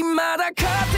未だか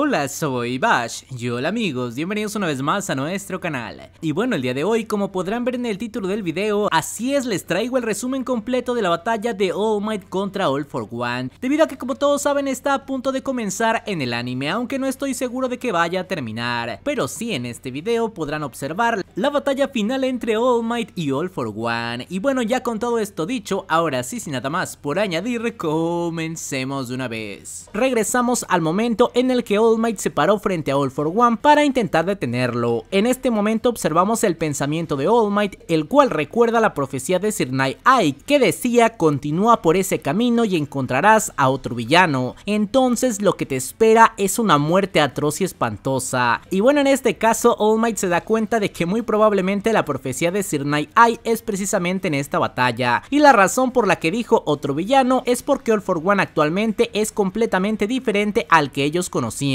Hola, soy Bash y hola amigos, bienvenidos una vez más a nuestro canal. Y bueno, el día de hoy, como podrán ver en el título del video, así es, les traigo el resumen completo de la batalla de All Might contra All For One, debido a que como todos saben está a punto de comenzar en el anime, aunque no estoy seguro de que vaya a terminar. Pero sí, en este video podrán observar la batalla final entre All Might y All For One. Y bueno, ya con todo esto dicho, ahora sí, sin nada más por añadir, comencemos de una vez. Regresamos al momento en el que All All Might se paró frente a All for One para intentar detenerlo. En este momento observamos el pensamiento de All Might, el cual recuerda la profecía de Sir Night Eye, que decía continúa por ese camino y encontrarás a otro villano. Entonces lo que te espera es una muerte atroz y espantosa. Y bueno, en este caso All Might se da cuenta de que muy probablemente la profecía de Sir Night Eye es precisamente en esta batalla. Y la razón por la que dijo otro villano es porque All for One actualmente es completamente diferente al que ellos conocían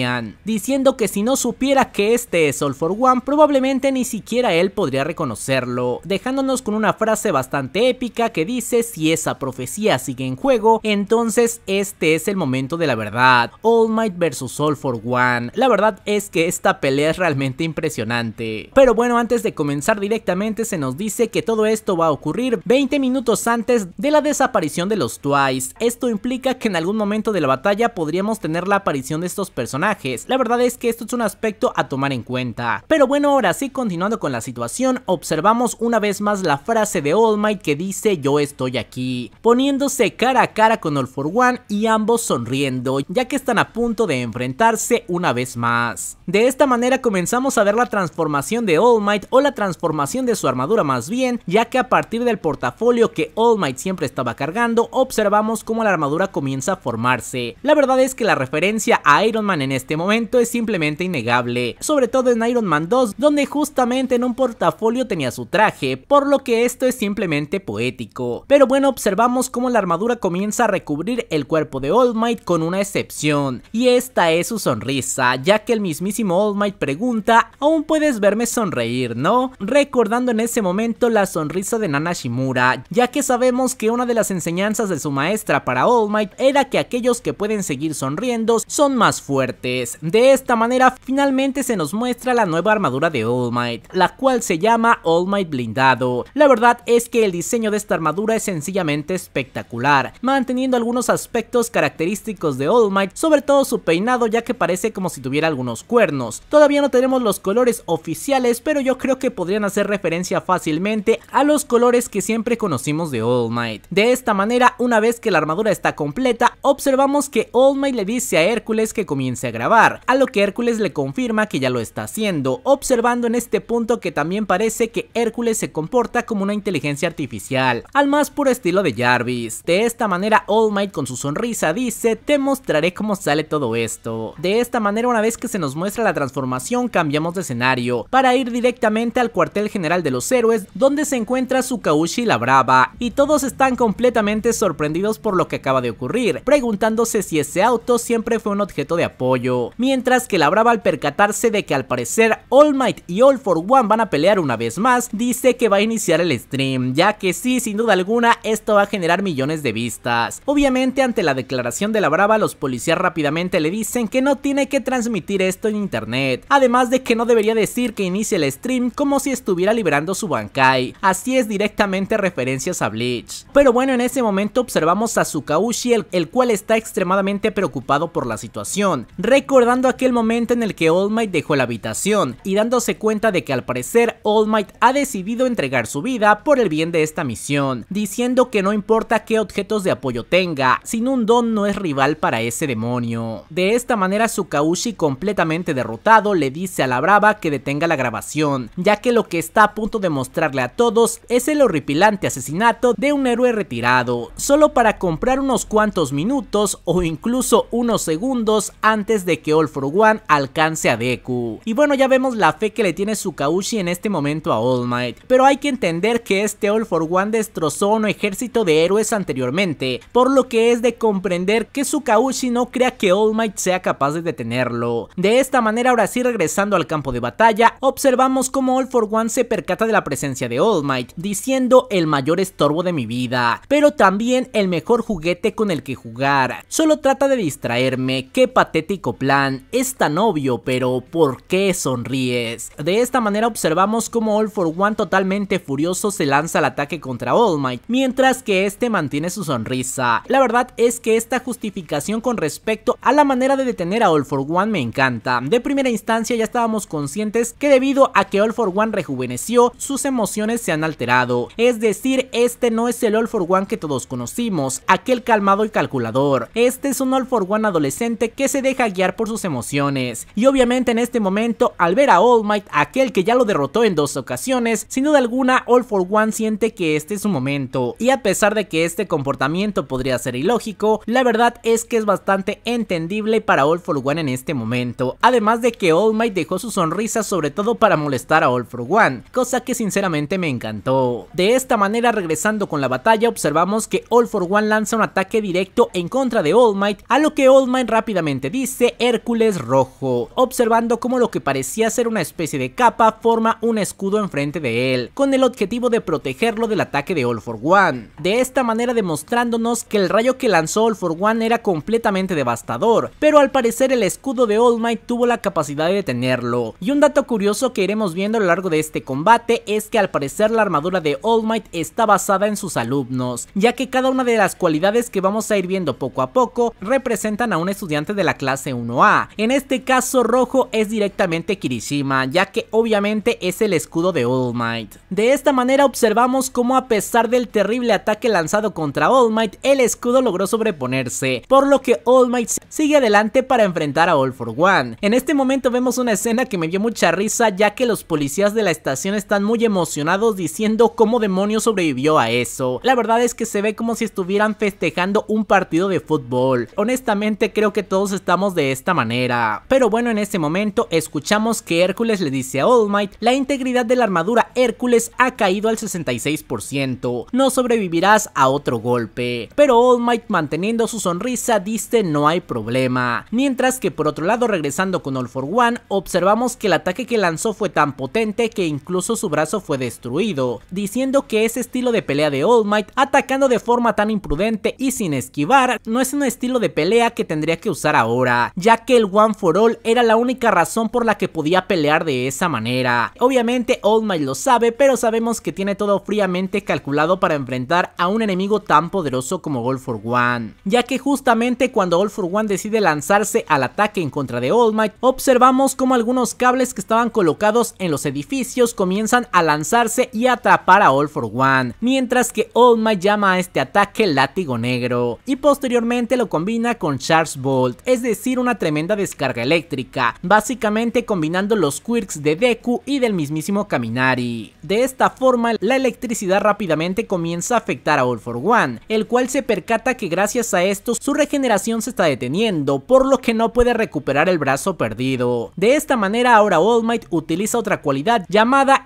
diciendo que si no supiera que este es All for One, probablemente ni siquiera él podría reconocerlo, dejándonos con una frase bastante épica que dice si esa profecía sigue en juego, entonces este es el momento de la verdad, All Might vs All for One, la verdad es que esta pelea es realmente impresionante. Pero bueno, antes de comenzar directamente se nos dice que todo esto va a ocurrir 20 minutos antes de la desaparición de los Twice, esto implica que en algún momento de la batalla podríamos tener la aparición de estos personajes la verdad es que esto es un aspecto a tomar en cuenta. Pero bueno, ahora sí, continuando con la situación, observamos una vez más la frase de All Might que dice yo estoy aquí, poniéndose cara a cara con All For One y ambos sonriendo, ya que están a punto de enfrentarse una vez más. De esta manera comenzamos a ver la transformación de All Might o la transformación de su armadura más bien, ya que a partir del portafolio que All Might siempre estaba cargando, observamos cómo la armadura comienza a formarse. La verdad es que la referencia a Iron Man en este momento es simplemente innegable, sobre todo en Iron Man 2, donde justamente en un portafolio tenía su traje, por lo que esto es simplemente poético. Pero bueno, observamos cómo la armadura comienza a recubrir el cuerpo de All Might con una excepción, y esta es su sonrisa, ya que el mismísimo All Might pregunta, aún puedes verme sonreír, ¿no? Recordando en ese momento la sonrisa de Nana Shimura, ya que sabemos que una de las enseñanzas de su maestra para All Might era que aquellos que pueden seguir sonriendo son más fuertes. De esta manera finalmente se nos muestra la nueva armadura de All Might, la cual se llama All Might Blindado. La verdad es que el diseño de esta armadura es sencillamente espectacular, manteniendo algunos aspectos característicos de All Might, sobre todo su peinado ya que parece como si tuviera algunos cuernos. Todavía no tenemos los colores oficiales, pero yo creo que podrían hacer referencia fácilmente a los colores que siempre conocimos de All Might. De esta manera, una vez que la armadura está completa, observamos que All Might le dice a Hércules que comience a grabar, a lo que Hércules le confirma que ya lo está haciendo, observando en este punto que también parece que Hércules se comporta como una inteligencia artificial, al más puro estilo de Jarvis. De esta manera All Might con su sonrisa dice, te mostraré cómo sale todo esto. De esta manera una vez que se nos muestra la transformación cambiamos de escenario, para ir directamente al cuartel general de los héroes donde se encuentra su y la Brava, y todos están completamente sorprendidos por lo que acaba de ocurrir, preguntándose si ese auto siempre fue un objeto de apoyo Mientras que la brava al percatarse de que al parecer All Might y All For One van a pelear una vez más, dice que va a iniciar el stream, ya que sí, sin duda alguna, esto va a generar millones de vistas. Obviamente ante la declaración de la brava, los policías rápidamente le dicen que no tiene que transmitir esto en internet, además de que no debería decir que inicie el stream como si estuviera liberando su Bankai, así es directamente referencias a Bleach. Pero bueno, en ese momento observamos a Tsukaushi, el cual está extremadamente preocupado por la situación recordando aquel momento en el que All Might dejó la habitación y dándose cuenta de que al parecer All Might ha decidido entregar su vida por el bien de esta misión, diciendo que no importa qué objetos de apoyo tenga, sin un don no es rival para ese demonio. De esta manera Sukaushi completamente derrotado le dice a la brava que detenga la grabación, ya que lo que está a punto de mostrarle a todos es el horripilante asesinato de un héroe retirado, solo para comprar unos cuantos minutos o incluso unos segundos antes de que All For One alcance a Deku. Y bueno, ya vemos la fe que le tiene Sukaushi en este momento a All Might, pero hay que entender que este All For One destrozó un ejército de héroes anteriormente, por lo que es de comprender que Sukaushi no crea que All Might sea capaz de detenerlo. De esta manera, ahora sí regresando al campo de batalla, observamos cómo All For One se percata de la presencia de All Might, diciendo el mayor estorbo de mi vida, pero también el mejor juguete con el que jugar. Solo trata de distraerme, qué patético plan, es tan obvio, pero ¿por qué sonríes? De esta manera observamos cómo All for One totalmente furioso se lanza al ataque contra All Might, mientras que este mantiene su sonrisa. La verdad es que esta justificación con respecto a la manera de detener a All for One me encanta. De primera instancia ya estábamos conscientes que debido a que All for One rejuveneció, sus emociones se han alterado. Es decir, este no es el All for One que todos conocimos, aquel calmado y calculador. Este es un All for One adolescente que se deja guiar por sus emociones. Y obviamente en este momento, al ver a All Might, aquel que ya lo derrotó en dos ocasiones, sin duda alguna All For One siente que este es su momento. Y a pesar de que este comportamiento podría ser ilógico, la verdad es que es bastante entendible para All For One en este momento. Además de que All Might dejó su sonrisa sobre todo para molestar a All For One, cosa que sinceramente me encantó. De esta manera regresando con la batalla observamos que All For One lanza un ataque directo en contra de All Might, a lo que All Might rápidamente dice Hércules rojo, observando cómo lo que parecía ser una especie de capa forma un escudo enfrente de él, con el objetivo de protegerlo del ataque de All for One. De esta manera demostrándonos que el rayo que lanzó All for One era completamente devastador, pero al parecer el escudo de All Might tuvo la capacidad de detenerlo. Y un dato curioso que iremos viendo a lo largo de este combate es que al parecer la armadura de All Might está basada en sus alumnos, ya que cada una de las cualidades que vamos a ir viendo poco a poco representan a un estudiante de la clase 1 a En este caso rojo es directamente Kirishima, ya que obviamente es el escudo de All Might. De esta manera observamos cómo a pesar del terrible ataque lanzado contra All Might, el escudo logró sobreponerse, por lo que All Might sigue adelante para enfrentar a All For One. En este momento vemos una escena que me dio mucha risa ya que los policías de la estación están muy emocionados diciendo cómo demonios sobrevivió a eso. La verdad es que se ve como si estuvieran festejando un partido de fútbol. Honestamente creo que todos estamos de de esta manera. Pero bueno, en este momento escuchamos que Hércules le dice a All Might, la integridad de la armadura Hércules ha caído al 66%, no sobrevivirás a otro golpe. Pero All Might manteniendo su sonrisa dice no hay problema. Mientras que por otro lado regresando con All For One, observamos que el ataque que lanzó fue tan potente que incluso su brazo fue destruido, diciendo que ese estilo de pelea de All Might atacando de forma tan imprudente y sin esquivar no es un estilo de pelea que tendría que usar ahora, ya que el One for All era la única razón por la que podía pelear de esa manera. Obviamente All Might lo sabe, pero sabemos que tiene todo fríamente calculado para enfrentar a un enemigo tan poderoso como All for One, ya que justamente cuando All for One decide lanzarse al ataque en contra de All Might, observamos como algunos cables que estaban colocados en los edificios comienzan a lanzarse y atrapar a All for One, mientras que All Might llama a este ataque látigo negro, y posteriormente lo combina con Charles Bolt, es decir, una tremenda descarga eléctrica, básicamente combinando los quirks de Deku y del mismísimo Kaminari. De esta forma, la electricidad rápidamente comienza a afectar a All for One, el cual se percata que gracias a esto su regeneración se está deteniendo, por lo que no puede recuperar el brazo perdido. De esta manera ahora All Might utiliza otra cualidad llamada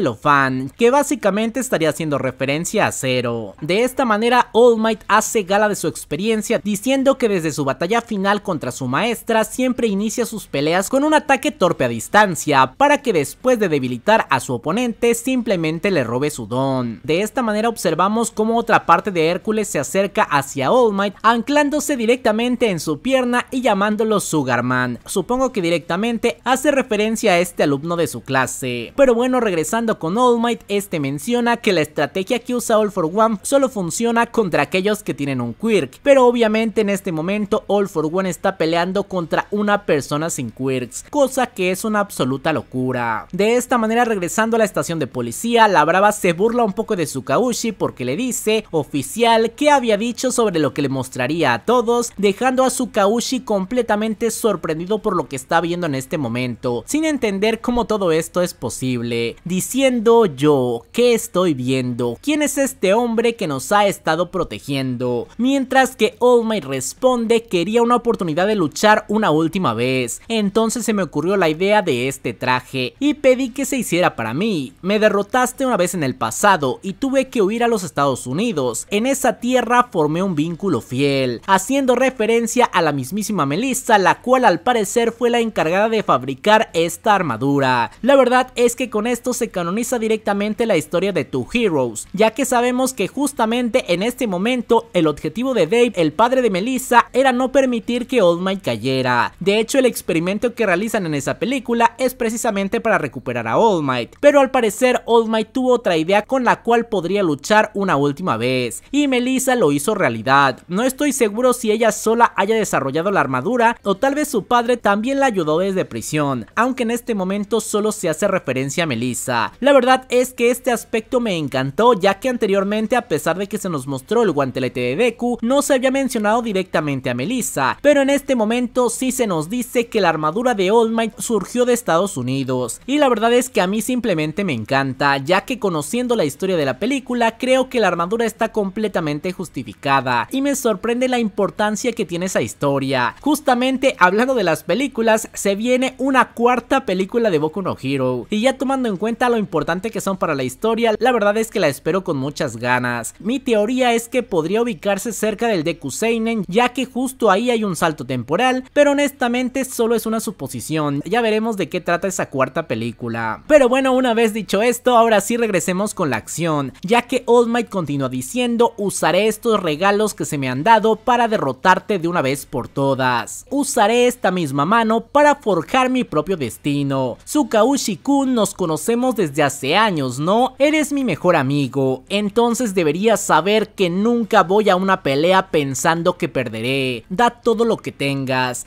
lo Fan, que básicamente estaría haciendo referencia a Zero. De esta manera All Might hace gala de su experiencia diciendo que desde su batalla final contra su maestra, siempre inicia sus peleas con un ataque torpe a distancia, para que después de debilitar a su oponente, simplemente le robe su don. De esta manera observamos cómo otra parte de Hércules se acerca hacia All Might, anclándose directamente en su pierna y llamándolo Sugarman. Supongo que directamente hace referencia a este alumno de su clase. Pero bueno, regresando con All Might, este menciona que la estrategia que usa All for One solo funciona contra aquellos que tienen un quirk, pero obviamente en este momento All for One está peleando contra una persona sin quirks, cosa que es una absoluta locura. De esta manera regresando a la estación de policía, la brava se burla un poco de Tsukaushi porque le dice, oficial, que había dicho sobre lo que le mostraría a todos, dejando a Tsukaushi completamente sorprendido por lo que está viendo en este momento, sin entender cómo todo esto es posible, diciendo yo, ¿qué estoy viendo? ¿Quién es este hombre que nos ha estado protegiendo? Mientras que All Might responde, quería una oportunidad de luchar una última vez. Entonces se me ocurrió la idea de este traje y pedí que se hiciera para mí. Me derrotaste una vez en el pasado y tuve que huir a los Estados Unidos. En esa tierra formé un vínculo fiel, haciendo referencia a la mismísima Melissa, la cual al parecer fue la encargada de fabricar esta armadura. La verdad es que con esto se canoniza directamente la historia de Two Heroes, ya que sabemos que justamente en este momento el objetivo de Dave, el padre de Melissa, era no permitir que cayera. De hecho, el experimento que realizan en esa película es precisamente para recuperar a All Might, pero al parecer All Might tuvo otra idea con la cual podría luchar una última vez, y Melissa lo hizo realidad. No estoy seguro si ella sola haya desarrollado la armadura o tal vez su padre también la ayudó desde prisión, aunque en este momento solo se hace referencia a Melissa. La verdad es que este aspecto me encantó ya que anteriormente a pesar de que se nos mostró el guantelete de Deku, no se había mencionado directamente a Melissa, pero en este este momento si se nos dice que la armadura de All Might surgió de Estados Unidos y la verdad es que a mí simplemente me encanta, ya que conociendo la historia de la película creo que la armadura está completamente justificada y me sorprende la importancia que tiene esa historia. Justamente hablando de las películas, se viene una cuarta película de Boku no Hero y ya tomando en cuenta lo importante que son para la historia, la verdad es que la espero con muchas ganas. Mi teoría es que podría ubicarse cerca del Deku Seinen ya que justo ahí hay un salto temporal, pero honestamente solo es una suposición, ya veremos de qué trata esa cuarta película. Pero bueno, una vez dicho esto, ahora sí regresemos con la acción, ya que All Might continúa diciendo, usaré estos regalos que se me han dado para derrotarte de una vez por todas. Usaré esta misma mano para forjar mi propio destino. Tsukaushi-kun nos conocemos desde hace años, ¿no? Eres mi mejor amigo, entonces deberías saber que nunca voy a una pelea pensando que perderé. Da todo lo que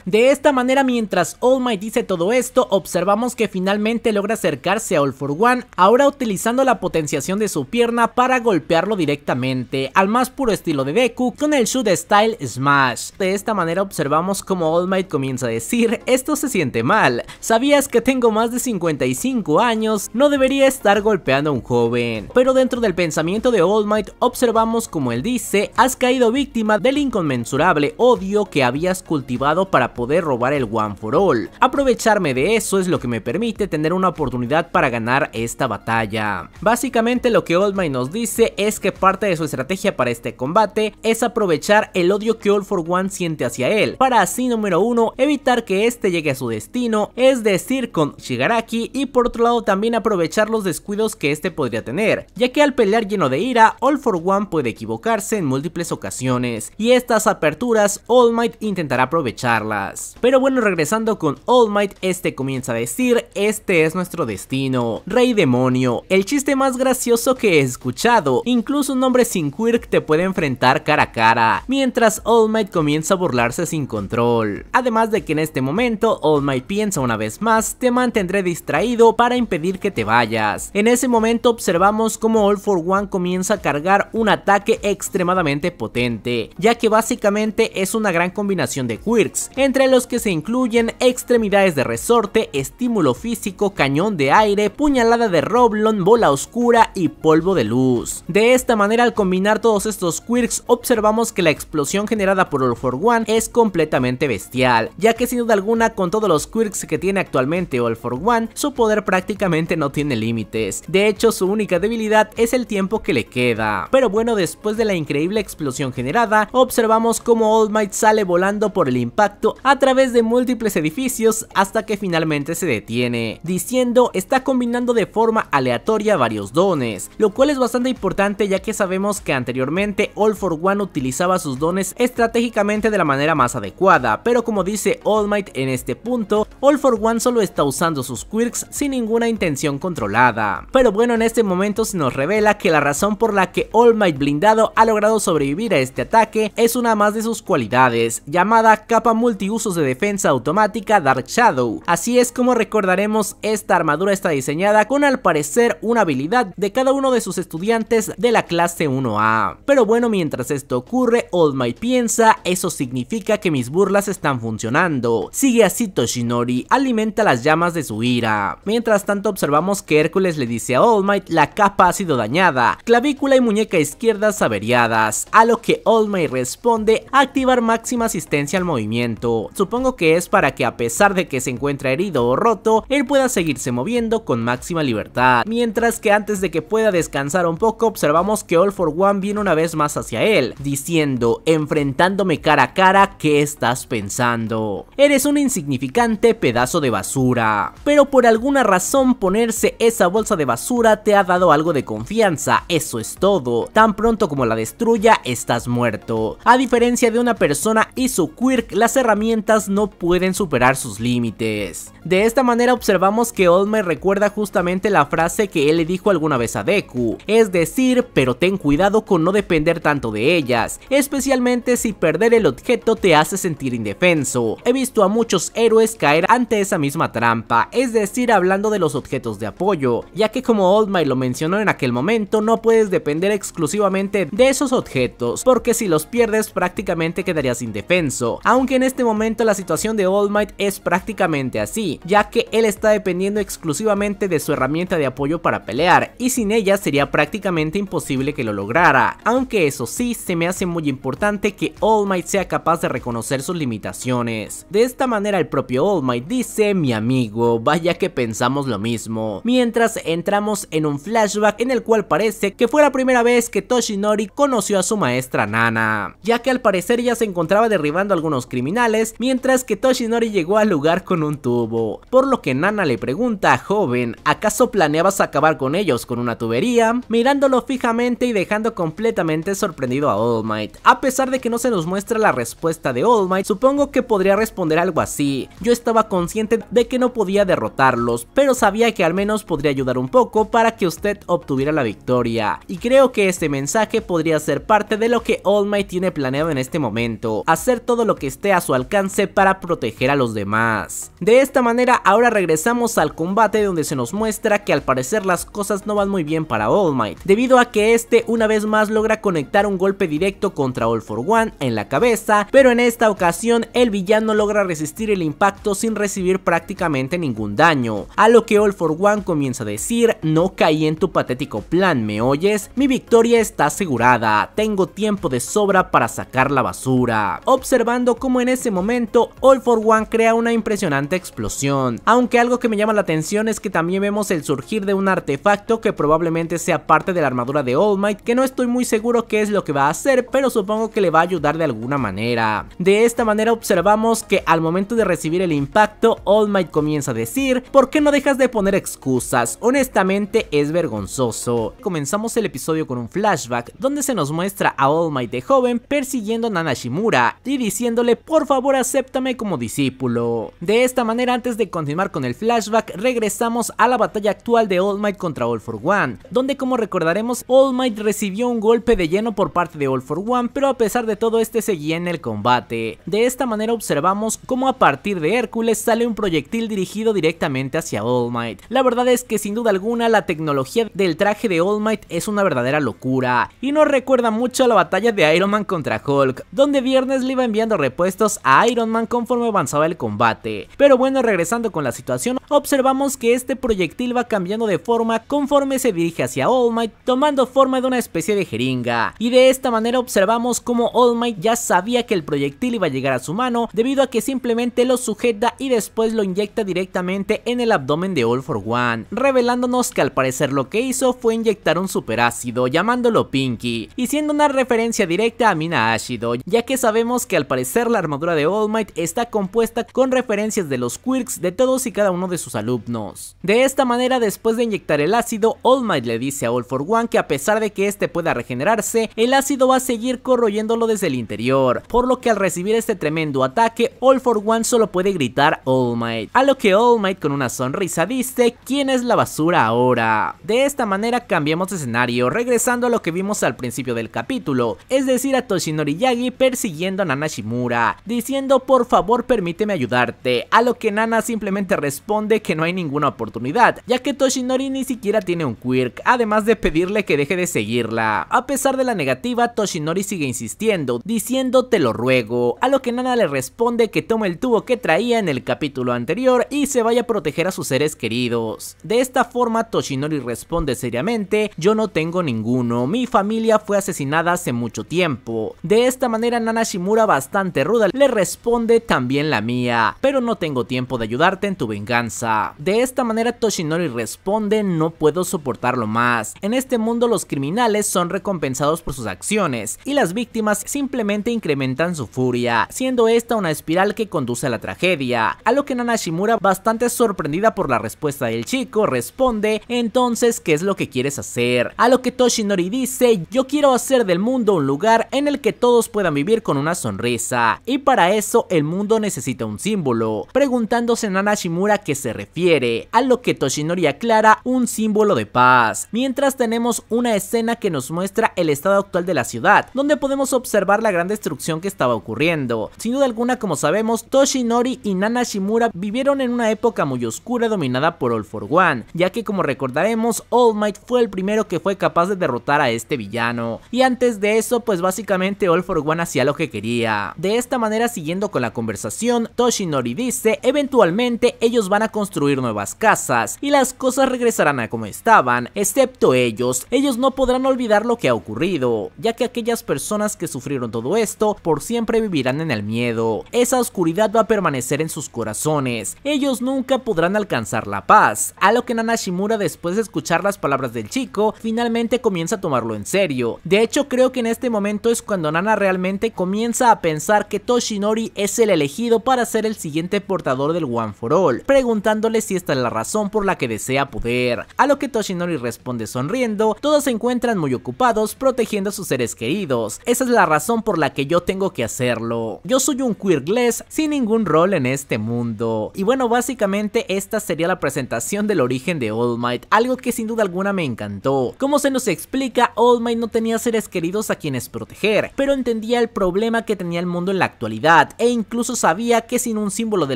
de esta manera mientras All Might dice todo esto observamos que finalmente logra acercarse a All For One ahora utilizando la potenciación de su pierna para golpearlo directamente al más puro estilo de Deku con el Shoot Style Smash. De esta manera observamos como All Might comienza a decir esto se siente mal, sabías que tengo más de 55 años, no debería estar golpeando a un joven. Pero dentro del pensamiento de All Might observamos como él dice has caído víctima del inconmensurable odio que habías cultivado para poder robar el One for All. Aprovecharme de eso es lo que me permite tener una oportunidad para ganar esta batalla. Básicamente lo que Old Might nos dice es que parte de su estrategia para este combate es aprovechar el odio que All for One siente hacia él, para así número uno evitar que este llegue a su destino, es decir con Shigaraki y por otro lado también aprovechar los descuidos que este podría tener, ya que al pelear lleno de ira, All for One puede equivocarse en múltiples ocasiones, y estas aperturas All Might intentará aprovecharlas. Pero bueno, regresando con All Might, este comienza a decir, este es nuestro destino, Rey Demonio, el chiste más gracioso que he escuchado, incluso un hombre sin quirk te puede enfrentar cara a cara, mientras All Might comienza a burlarse sin control. Además de que en este momento, All Might piensa una vez más, te mantendré distraído para impedir que te vayas. En ese momento observamos cómo All for One comienza a cargar un ataque extremadamente potente, ya que básicamente es una gran combinación de quirks, entre los que se incluyen extremidades de resorte, estímulo físico, cañón de aire, puñalada de Roblon, bola oscura y polvo de luz. De esta manera al combinar todos estos quirks observamos que la explosión generada por All For One es completamente bestial, ya que sin duda alguna con todos los quirks que tiene actualmente All For One, su poder prácticamente no tiene límites, de hecho su única debilidad es el tiempo que le queda. Pero bueno, después de la increíble explosión generada, observamos cómo All Might sale volando por el impacto a través de múltiples edificios hasta que finalmente se detiene. Diciendo está combinando de forma aleatoria varios dones, lo cual es bastante importante ya que sabemos que anteriormente All for One utilizaba sus dones estratégicamente de la manera más adecuada, pero como dice All Might en este punto, All for One solo está usando sus quirks sin ninguna intención controlada. Pero bueno, en este momento se nos revela que la razón por la que All Might blindado ha logrado sobrevivir a este ataque es una más de sus cualidades, llamada capa multiusos de defensa automática Dark Shadow. Así es como recordaremos esta armadura está diseñada con al parecer una habilidad de cada uno de sus estudiantes de la clase 1A. Pero bueno, mientras esto ocurre, All Might piensa, eso significa que mis burlas están funcionando. Sigue así Toshinori, alimenta las llamas de su ira. Mientras tanto observamos que Hércules le dice a All Might la capa ha sido dañada, clavícula y muñeca izquierdas averiadas, a lo que All Might responde activar máxima asistencia movimiento. Supongo que es para que a pesar de que se encuentra herido o roto, él pueda seguirse moviendo con máxima libertad. Mientras que antes de que pueda descansar un poco, observamos que All for One viene una vez más hacia él, diciendo, enfrentándome cara a cara, ¿qué estás pensando? Eres un insignificante pedazo de basura. Pero por alguna razón ponerse esa bolsa de basura te ha dado algo de confianza, eso es todo. Tan pronto como la destruya, estás muerto. A diferencia de una persona y su cuerpo las herramientas no pueden superar sus límites. De esta manera observamos que Olme recuerda justamente la frase que él le dijo alguna vez a Deku, es decir, pero ten cuidado con no depender tanto de ellas, especialmente si perder el objeto te hace sentir indefenso. He visto a muchos héroes caer ante esa misma trampa, es decir, hablando de los objetos de apoyo, ya que como Old lo mencionó en aquel momento, no puedes depender exclusivamente de esos objetos, porque si los pierdes prácticamente quedarías indefenso, aunque en este momento la situación de All Might es prácticamente así, ya que él está dependiendo exclusivamente de su herramienta de apoyo para pelear, y sin ella sería prácticamente imposible que lo lograra, aunque eso sí, se me hace muy importante que All Might sea capaz de reconocer sus limitaciones. De esta manera el propio All Might dice, mi amigo, vaya que pensamos lo mismo. Mientras entramos en un flashback en el cual parece que fue la primera vez que Toshinori conoció a su maestra Nana, ya que al parecer ya se encontraba derribando algunos los criminales, mientras que Toshinori llegó al lugar con un tubo. Por lo que Nana le pregunta, joven, ¿acaso planeabas acabar con ellos con una tubería? Mirándolo fijamente y dejando completamente sorprendido a All Might. A pesar de que no se nos muestra la respuesta de All Might, supongo que podría responder algo así. Yo estaba consciente de que no podía derrotarlos, pero sabía que al menos podría ayudar un poco para que usted obtuviera la victoria. Y creo que este mensaje podría ser parte de lo que All Might tiene planeado en este momento. Hacer todo lo que que esté a su alcance para proteger a los demás. De esta manera ahora regresamos al combate donde se nos muestra que al parecer las cosas no van muy bien para All Might, debido a que este una vez más logra conectar un golpe directo contra All For One en la cabeza, pero en esta ocasión el villano logra resistir el impacto sin recibir prácticamente ningún daño, a lo que All For One comienza a decir, no caí en tu patético plan, ¿me oyes? Mi victoria está asegurada, tengo tiempo de sobra para sacar la basura. Observando como en ese momento All for One crea una impresionante explosión. Aunque algo que me llama la atención es que también vemos el surgir de un artefacto que probablemente sea parte de la armadura de All Might, que no estoy muy seguro qué es lo que va a hacer, pero supongo que le va a ayudar de alguna manera. De esta manera observamos que al momento de recibir el impacto, All Might comienza a decir, ¿por qué no dejas de poner excusas? Honestamente es vergonzoso. Comenzamos el episodio con un flashback donde se nos muestra a All Might de joven persiguiendo a Nanashimura y diciendo por favor acéptame como discípulo. De esta manera antes de continuar con el flashback regresamos a la batalla actual de All Might contra All For One, donde como recordaremos All Might recibió un golpe de lleno por parte de All For One pero a pesar de todo este seguía en el combate. De esta manera observamos cómo a partir de Hércules sale un proyectil dirigido directamente hacia All Might. La verdad es que sin duda alguna la tecnología del traje de All Might es una verdadera locura y nos recuerda mucho a la batalla de Iron Man contra Hulk, donde Viernes le iba enviando repuestos a Iron Man conforme avanzaba el combate. Pero bueno, regresando con la situación, observamos que este proyectil va cambiando de forma conforme se dirige hacia All Might, tomando forma de una especie de jeringa. Y de esta manera observamos como All Might ya sabía que el proyectil iba a llegar a su mano, debido a que simplemente lo sujeta y después lo inyecta directamente en el abdomen de All for One, revelándonos que al parecer lo que hizo fue inyectar un superácido, llamándolo Pinky, y siendo una referencia directa a Mina Ashido, ya que sabemos que al parecer la armadura de All Might está compuesta con referencias de los quirks de todos y cada uno de sus alumnos. De esta manera, después de inyectar el ácido, All Might le dice a All for One que a pesar de que este pueda regenerarse, el ácido va a seguir corroyéndolo desde el interior, por lo que al recibir este tremendo ataque, All for One solo puede gritar All Might, a lo que All Might con una sonrisa dice, ¿quién es la basura ahora? De esta manera cambiamos de escenario, regresando a lo que vimos al principio del capítulo, es decir a Toshinori Yagi persiguiendo a Nanashimura diciendo por favor permíteme ayudarte, a lo que Nana simplemente responde que no hay ninguna oportunidad, ya que Toshinori ni siquiera tiene un quirk, además de pedirle que deje de seguirla. A pesar de la negativa, Toshinori sigue insistiendo, diciendo te lo ruego, a lo que Nana le responde que tome el tubo que traía en el capítulo anterior y se vaya a proteger a sus seres queridos. De esta forma, Toshinori responde seriamente, yo no tengo ninguno, mi familia fue asesinada hace mucho tiempo. De esta manera, Nana Shimura bastante Rudal ruda, le responde también la mía, pero no tengo tiempo de ayudarte en tu venganza. De esta manera Toshinori responde, no puedo soportarlo más. En este mundo los criminales son recompensados por sus acciones y las víctimas simplemente incrementan su furia, siendo esta una espiral que conduce a la tragedia, a lo que Nanashimura bastante sorprendida por la respuesta del chico responde, entonces ¿qué es lo que quieres hacer? A lo que Toshinori dice, yo quiero hacer del mundo un lugar en el que todos puedan vivir con una sonrisa y para eso el mundo necesita un símbolo, preguntándose Nana Shimura que se refiere, a lo que Toshinori aclara un símbolo de paz. Mientras tenemos una escena que nos muestra el estado actual de la ciudad, donde podemos observar la gran destrucción que estaba ocurriendo. Sin duda alguna, como sabemos, Toshinori y Nanashimura vivieron en una época muy oscura dominada por All For One, ya que como recordaremos, All Might fue el primero que fue capaz de derrotar a este villano. Y antes de eso, pues básicamente All For One hacía lo que quería. De esta manera, siguiendo con la conversación, Toshinori dice, eventualmente ellos van a construir nuevas casas y las cosas regresarán a como estaban, excepto ellos. Ellos no podrán olvidar lo que ha ocurrido, ya que aquellas personas que sufrieron todo esto por siempre vivirán en el miedo. Esa oscuridad va a permanecer en sus corazones. Ellos nunca podrán alcanzar la paz. A lo que Nana Shimura después de escuchar las palabras del chico, finalmente comienza a tomarlo en serio. De hecho, creo que en este momento es cuando Nana realmente comienza a pensar que Toshinori es el elegido para ser el siguiente portador del One for All, preguntándole si esta es la razón por la que desea poder, a lo que Toshinori responde sonriendo, todos se encuentran muy ocupados protegiendo a sus seres queridos, esa es la razón por la que yo tengo que hacerlo, yo soy un queerless sin ningún rol en este mundo, y bueno básicamente esta sería la presentación del origen de All Might, algo que sin duda alguna me encantó, como se nos explica All Might no tenía seres queridos a quienes proteger, pero entendía el problema que tenía el mundo la actualidad e incluso sabía que sin un símbolo de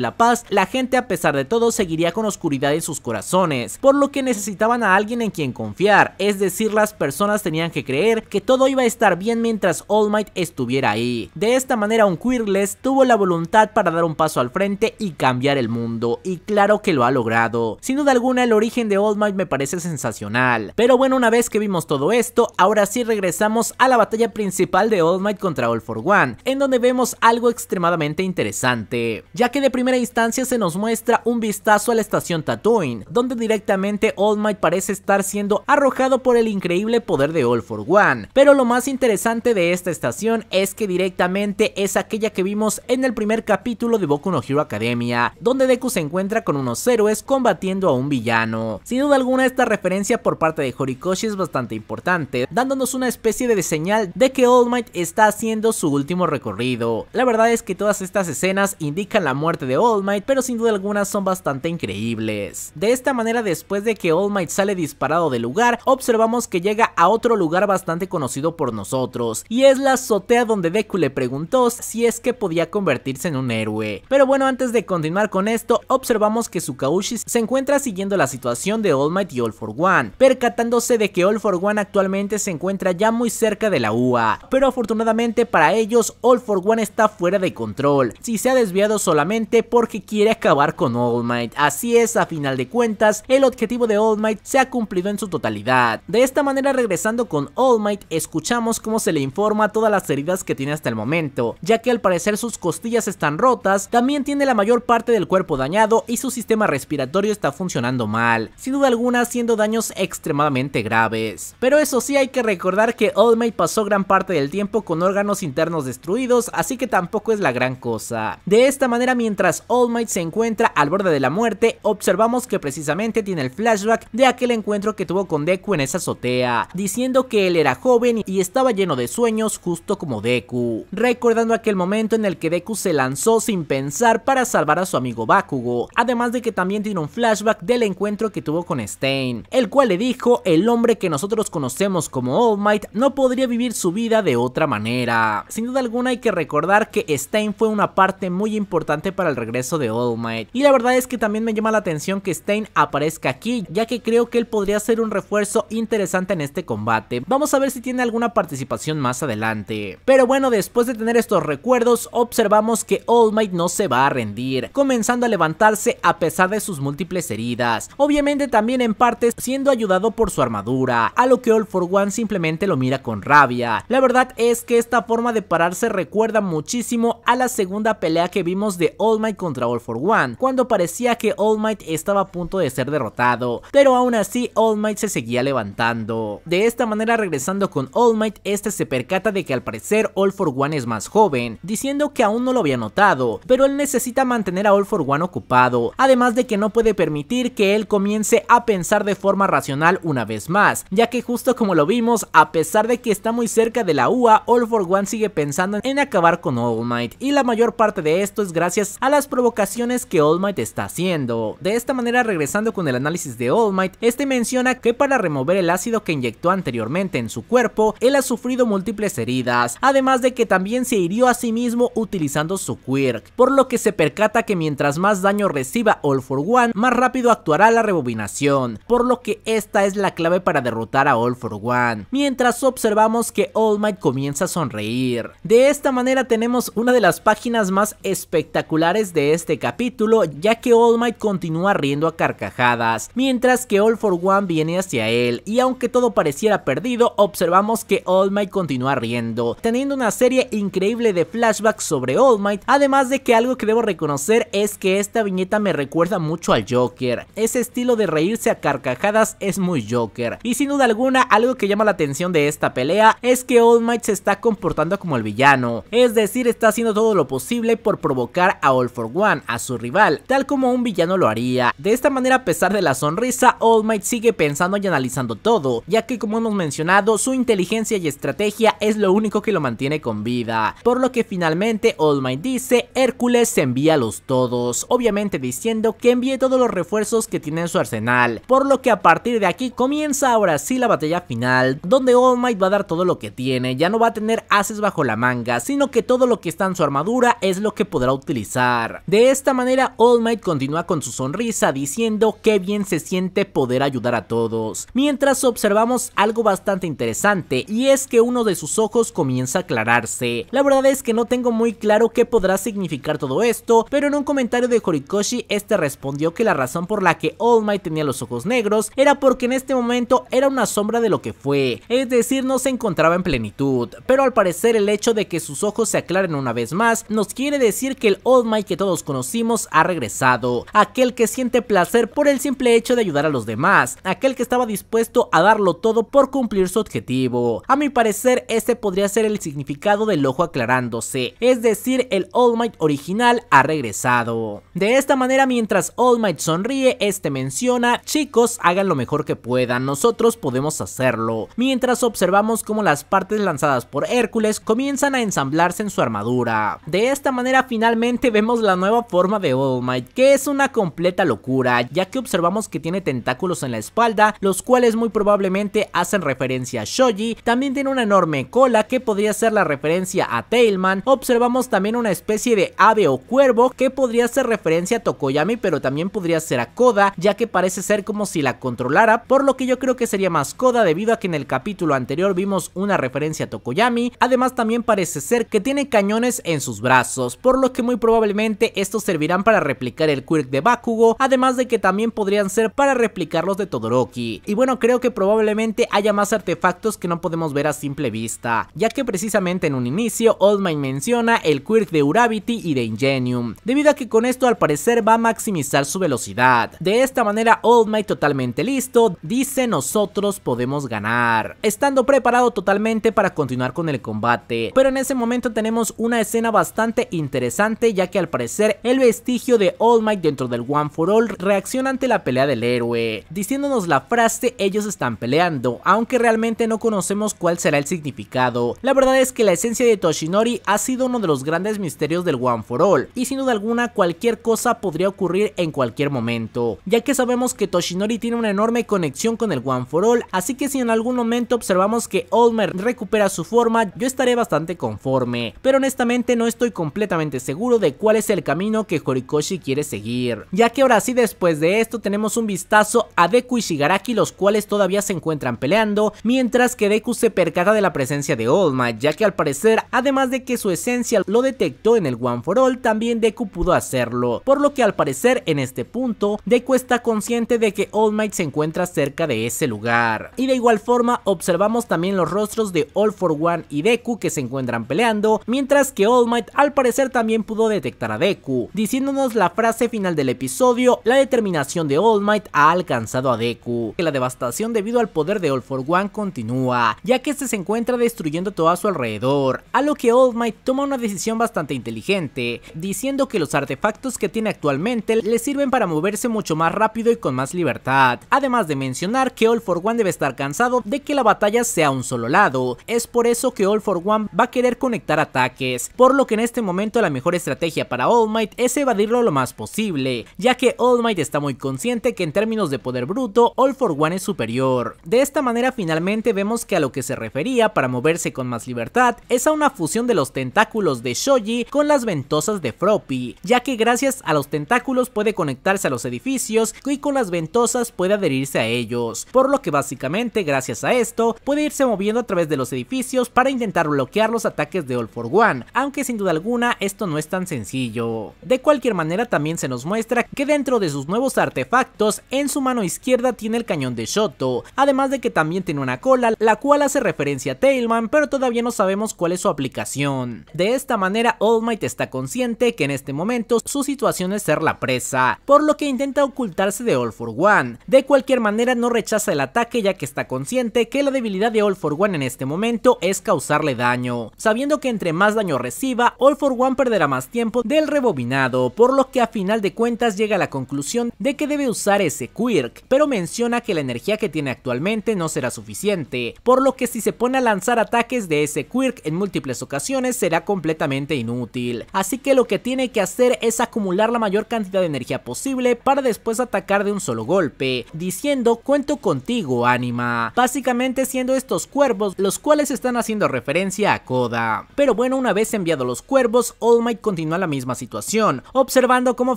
la paz la gente a pesar de todo seguiría con oscuridad en sus corazones, por lo que necesitaban a alguien en quien confiar, es decir las personas tenían que creer que todo iba a estar bien mientras All Might estuviera ahí. De esta manera un Queerless tuvo la voluntad para dar un paso al frente y cambiar el mundo, y claro que lo ha logrado. Sin duda alguna el origen de All Might me parece sensacional, pero bueno una vez que vimos todo esto, ahora sí regresamos a la batalla principal de All Might contra All For One, en donde vemos algo extremadamente interesante, ya que de primera instancia se nos muestra un vistazo a la estación Tatooine, donde directamente All Might parece estar siendo arrojado por el increíble poder de All for One, pero lo más interesante de esta estación es que directamente es aquella que vimos en el primer capítulo de Boku no Hero Academia, donde Deku se encuentra con unos héroes combatiendo a un villano. Sin duda alguna esta referencia por parte de Horikoshi es bastante importante, dándonos una especie de señal de que All Might está haciendo su último recorrido la verdad es que todas estas escenas indican la muerte de All Might, pero sin duda alguna son bastante increíbles. De esta manera, después de que All Might sale disparado del lugar, observamos que llega a otro lugar bastante conocido por nosotros, y es la azotea donde Deku le preguntó si es que podía convertirse en un héroe. Pero bueno, antes de continuar con esto, observamos que Tsukaushi se encuentra siguiendo la situación de All Might y All For One, percatándose de que All For One actualmente se encuentra ya muy cerca de la UA, pero afortunadamente para ellos All For One está fuera de control, si se ha desviado solamente porque quiere acabar con All Might. Así es, a final de cuentas, el objetivo de All Might se ha cumplido en su totalidad. De esta manera, regresando con All Might, escuchamos cómo se le informa todas las heridas que tiene hasta el momento, ya que al parecer sus costillas están rotas, también tiene la mayor parte del cuerpo dañado y su sistema respiratorio está funcionando mal, sin duda alguna haciendo daños extremadamente graves. Pero eso sí hay que recordar que All Might pasó gran parte del tiempo con órganos internos destruidos, así que tampoco es la gran cosa. De esta manera, mientras All Might se encuentra al borde de la muerte, observamos que precisamente tiene el flashback de aquel encuentro que tuvo con Deku en esa azotea, diciendo que él era joven y estaba lleno de sueños justo como Deku, recordando aquel momento en el que Deku se lanzó sin pensar para salvar a su amigo Bakugo, además de que también tiene un flashback del encuentro que tuvo con Stein, el cual le dijo el hombre que nosotros conocemos como All Might no podría vivir su vida de otra manera. Sin duda alguna hay que recordar recordar que Stein fue una parte muy importante para el regreso de All Might. Y la verdad es que también me llama la atención que Stein aparezca aquí, ya que creo que él podría ser un refuerzo interesante en este combate. Vamos a ver si tiene alguna participación más adelante. Pero bueno, después de tener estos recuerdos, observamos que All Might no se va a rendir, comenzando a levantarse a pesar de sus múltiples heridas. Obviamente también en partes siendo ayudado por su armadura, a lo que All For One simplemente lo mira con rabia. La verdad es que esta forma de pararse recuerda muchísimo a la segunda pelea que vimos de All Might contra All For One, cuando parecía que All Might estaba a punto de ser derrotado, pero aún así All Might se seguía levantando. De esta manera regresando con All Might, este se percata de que al parecer All For One es más joven, diciendo que aún no lo había notado, pero él necesita mantener a All For One ocupado, además de que no puede permitir que él comience a pensar de forma racional una vez más, ya que justo como lo vimos, a pesar de que está muy cerca de la UA, All For One sigue pensando en acabar con All Might y la mayor parte de esto es gracias a las provocaciones que All Might está haciendo. De esta manera regresando con el análisis de All Might, este menciona que para remover el ácido que inyectó anteriormente en su cuerpo, él ha sufrido múltiples heridas, además de que también se hirió a sí mismo utilizando su quirk, por lo que se percata que mientras más daño reciba All for One, más rápido actuará la rebobinación, por lo que esta es la clave para derrotar a All for One, mientras observamos que All Might comienza a sonreír. De esta manera tenemos una de las páginas más espectaculares de este capítulo, ya que All Might continúa riendo a carcajadas, mientras que All for One viene hacia él, y aunque todo pareciera perdido, observamos que All Might continúa riendo, teniendo una serie increíble de flashbacks sobre All Might, además de que algo que debo reconocer es que esta viñeta me recuerda mucho al Joker, ese estilo de reírse a carcajadas es muy Joker, y sin duda alguna algo que llama la atención de esta pelea es que All Might se está comportando como el villano, decir, está haciendo todo lo posible por provocar a All For One, a su rival, tal como un villano lo haría. De esta manera, a pesar de la sonrisa, All Might sigue pensando y analizando todo, ya que como hemos mencionado, su inteligencia y estrategia es lo único que lo mantiene con vida. Por lo que finalmente All Might dice, Hércules envía a los todos, obviamente diciendo que envíe todos los refuerzos que tiene en su arsenal, por lo que a partir de aquí comienza ahora sí la batalla final, donde All Might va a dar todo lo que tiene, ya no va a tener haces bajo la manga, sino que todo lo que está en su armadura es lo que podrá utilizar. De esta manera All Might continúa con su sonrisa diciendo que bien se siente poder ayudar a todos. Mientras observamos algo bastante interesante y es que uno de sus ojos comienza a aclararse. La verdad es que no tengo muy claro qué podrá significar todo esto, pero en un comentario de Horikoshi este respondió que la razón por la que All Might tenía los ojos negros era porque en este momento era una sombra de lo que fue, es decir no se encontraba en plenitud, pero al parecer el hecho de que sus ojos se aclaren una vez más, nos quiere decir que el Old Might que todos conocimos ha regresado, aquel que siente placer por el simple hecho de ayudar a los demás, aquel que estaba dispuesto a darlo todo por cumplir su objetivo. A mi parecer, este podría ser el significado del ojo aclarándose, es decir, el All Might original ha regresado. De esta manera, mientras All Might sonríe, este menciona, chicos, hagan lo mejor que puedan, nosotros podemos hacerlo. Mientras observamos cómo las partes lanzadas por Hércules comienzan a ensamblarse en su armadura. De esta manera finalmente vemos la nueva forma de All Might, que es una completa locura, ya que observamos que tiene tentáculos en la espalda, los cuales muy probablemente hacen referencia a Shoji, también tiene una enorme cola que podría ser la referencia a Tailman, observamos también una especie de ave o cuervo que podría ser referencia a Tokoyami, pero también podría ser a Koda, ya que parece ser como si la controlara, por lo que yo creo que sería más Koda debido a que en el capítulo anterior vimos una referencia a Tokoyami, además también parece ser que tiene cañones en sus brazos, por lo que muy probablemente estos servirán para replicar el quirk de Bakugo, además de que también podrían ser para replicar los de Todoroki. Y bueno, creo que probablemente haya más artefactos que no podemos ver a simple vista, ya que precisamente en un inicio Old Might menciona el quirk de Uravity y de Ingenium, debido a que con esto al parecer va a maximizar su velocidad. De esta manera Old Might totalmente listo, dice nosotros podemos ganar, estando preparado totalmente para continuar con el combate, pero en ese momento tenemos una escena bastante interesante ya que al parecer el vestigio de All Might dentro del One for All reacciona ante la pelea del héroe, diciéndonos la frase ellos están peleando, aunque realmente no conocemos cuál será el significado. La verdad es que la esencia de Toshinori ha sido uno de los grandes misterios del One for All, y sin duda alguna cualquier cosa podría ocurrir en cualquier momento, ya que sabemos que Toshinori tiene una enorme conexión con el One for All, así que si en algún momento observamos que All recupera su forma, yo estaré bastante conforme pero honestamente no estoy completamente seguro de cuál es el camino que Horikoshi quiere seguir, ya que ahora sí después de esto tenemos un vistazo a Deku y Shigaraki los cuales todavía se encuentran peleando, mientras que Deku se percata de la presencia de All Might, ya que al parecer, además de que su esencia lo detectó en el One for All, también Deku pudo hacerlo, por lo que al parecer en este punto, Deku está consciente de que All Might se encuentra cerca de ese lugar. Y de igual forma observamos también los rostros de All for One y Deku que se encuentran peleando, mientras que All Might al parecer también pudo detectar a Deku, diciéndonos la frase final del episodio, la determinación de All Might ha alcanzado a Deku, que la devastación debido al poder de All For One continúa, ya que este se encuentra destruyendo todo a su alrededor, a lo que All Might toma una decisión bastante inteligente, diciendo que los artefactos que tiene actualmente le sirven para moverse mucho más rápido y con más libertad, además de mencionar que All For One debe estar cansado de que la batalla sea un solo lado, es por eso que All For One va a querer conectar ataques, por lo que en este momento la mejor estrategia para All Might es evadirlo lo más posible, ya que All Might está muy consciente que en términos de poder bruto, All for One es superior. De esta manera finalmente vemos que a lo que se refería para moverse con más libertad es a una fusión de los tentáculos de Shoji con las ventosas de Froppy, ya que gracias a los tentáculos puede conectarse a los edificios y con las ventosas puede adherirse a ellos, por lo que básicamente gracias a esto puede irse moviendo a través de los edificios para intentar bloquear los ataques de All for One, aunque sin duda alguna esto no es tan sencillo. De cualquier manera también se nos muestra que dentro de sus nuevos artefactos, en su mano izquierda tiene el cañón de Shoto, además de que también tiene una cola, la cual hace referencia a Tailman, pero todavía no sabemos cuál es su aplicación. De esta manera All Might está consciente que en este momento su situación es ser la presa, por lo que intenta ocultarse de All for One. De cualquier manera no rechaza el ataque ya que está consciente que la debilidad de All for One en este momento es causarle daño, sabiendo que en entre más daño reciba, All for One perderá más tiempo del rebobinado, por lo que a final de cuentas llega a la conclusión de que debe usar ese Quirk, pero menciona que la energía que tiene actualmente no será suficiente, por lo que si se pone a lanzar ataques de ese Quirk en múltiples ocasiones será completamente inútil, así que lo que tiene que hacer es acumular la mayor cantidad de energía posible para después atacar de un solo golpe, diciendo cuento contigo anima. básicamente siendo estos cuervos los cuales están haciendo referencia a Koda, pero bueno, una vez enviado los cuervos, All Might continúa la misma situación, observando cómo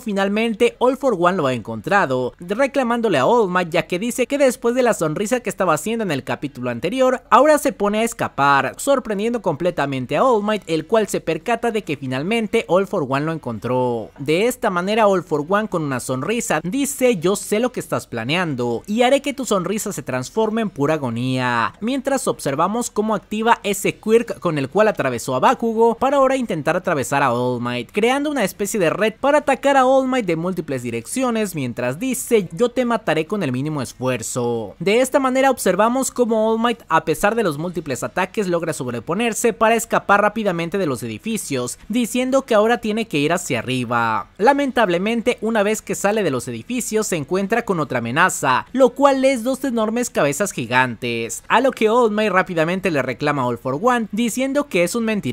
finalmente All for One lo ha encontrado, reclamándole a All Might ya que dice que después de la sonrisa que estaba haciendo en el capítulo anterior, ahora se pone a escapar, sorprendiendo completamente a All Might, el cual se percata de que finalmente All for One lo encontró. De esta manera All for One con una sonrisa dice yo sé lo que estás planeando y haré que tu sonrisa se transforme en pura agonía, mientras observamos cómo activa ese quirk con el cual atravesó a Bakugo para ahora intentar atravesar a All Might, creando una especie de red para atacar a All Might de múltiples direcciones mientras dice yo te mataré con el mínimo esfuerzo. De esta manera observamos cómo All Might a pesar de los múltiples ataques logra sobreponerse para escapar rápidamente de los edificios, diciendo que ahora tiene que ir hacia arriba. Lamentablemente una vez que sale de los edificios se encuentra con otra amenaza, lo cual es dos enormes cabezas gigantes, a lo que All Might rápidamente le reclama All for One diciendo que es un mentiroso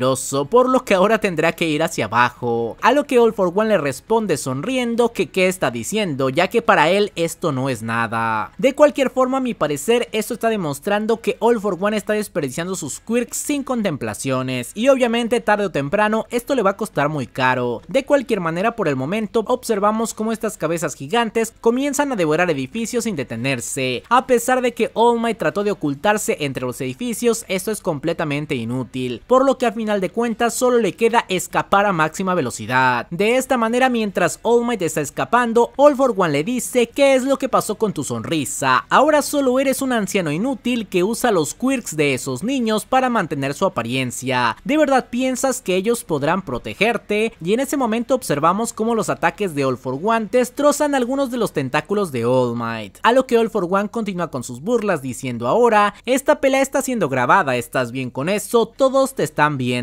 por lo que ahora tendrá que ir hacia abajo. A lo que All for One le responde sonriendo que qué está diciendo, ya que para él esto no es nada. De cualquier forma, a mi parecer, esto está demostrando que All for One está desperdiciando sus quirks sin contemplaciones, y obviamente tarde o temprano esto le va a costar muy caro. De cualquier manera, por el momento, observamos cómo estas cabezas gigantes comienzan a devorar edificios sin detenerse. A pesar de que All Might trató de ocultarse entre los edificios, esto es completamente inútil, por lo que al final de cuentas solo le queda escapar a máxima velocidad. De esta manera mientras All Might está escapando, All For One le dice qué es lo que pasó con tu sonrisa, ahora solo eres un anciano inútil que usa los quirks de esos niños para mantener su apariencia, ¿de verdad piensas que ellos podrán protegerte? Y en ese momento observamos cómo los ataques de All For One destrozan algunos de los tentáculos de All Might, a lo que All For One continúa con sus burlas diciendo ahora, esta pelea está siendo grabada, estás bien con eso, todos te están viendo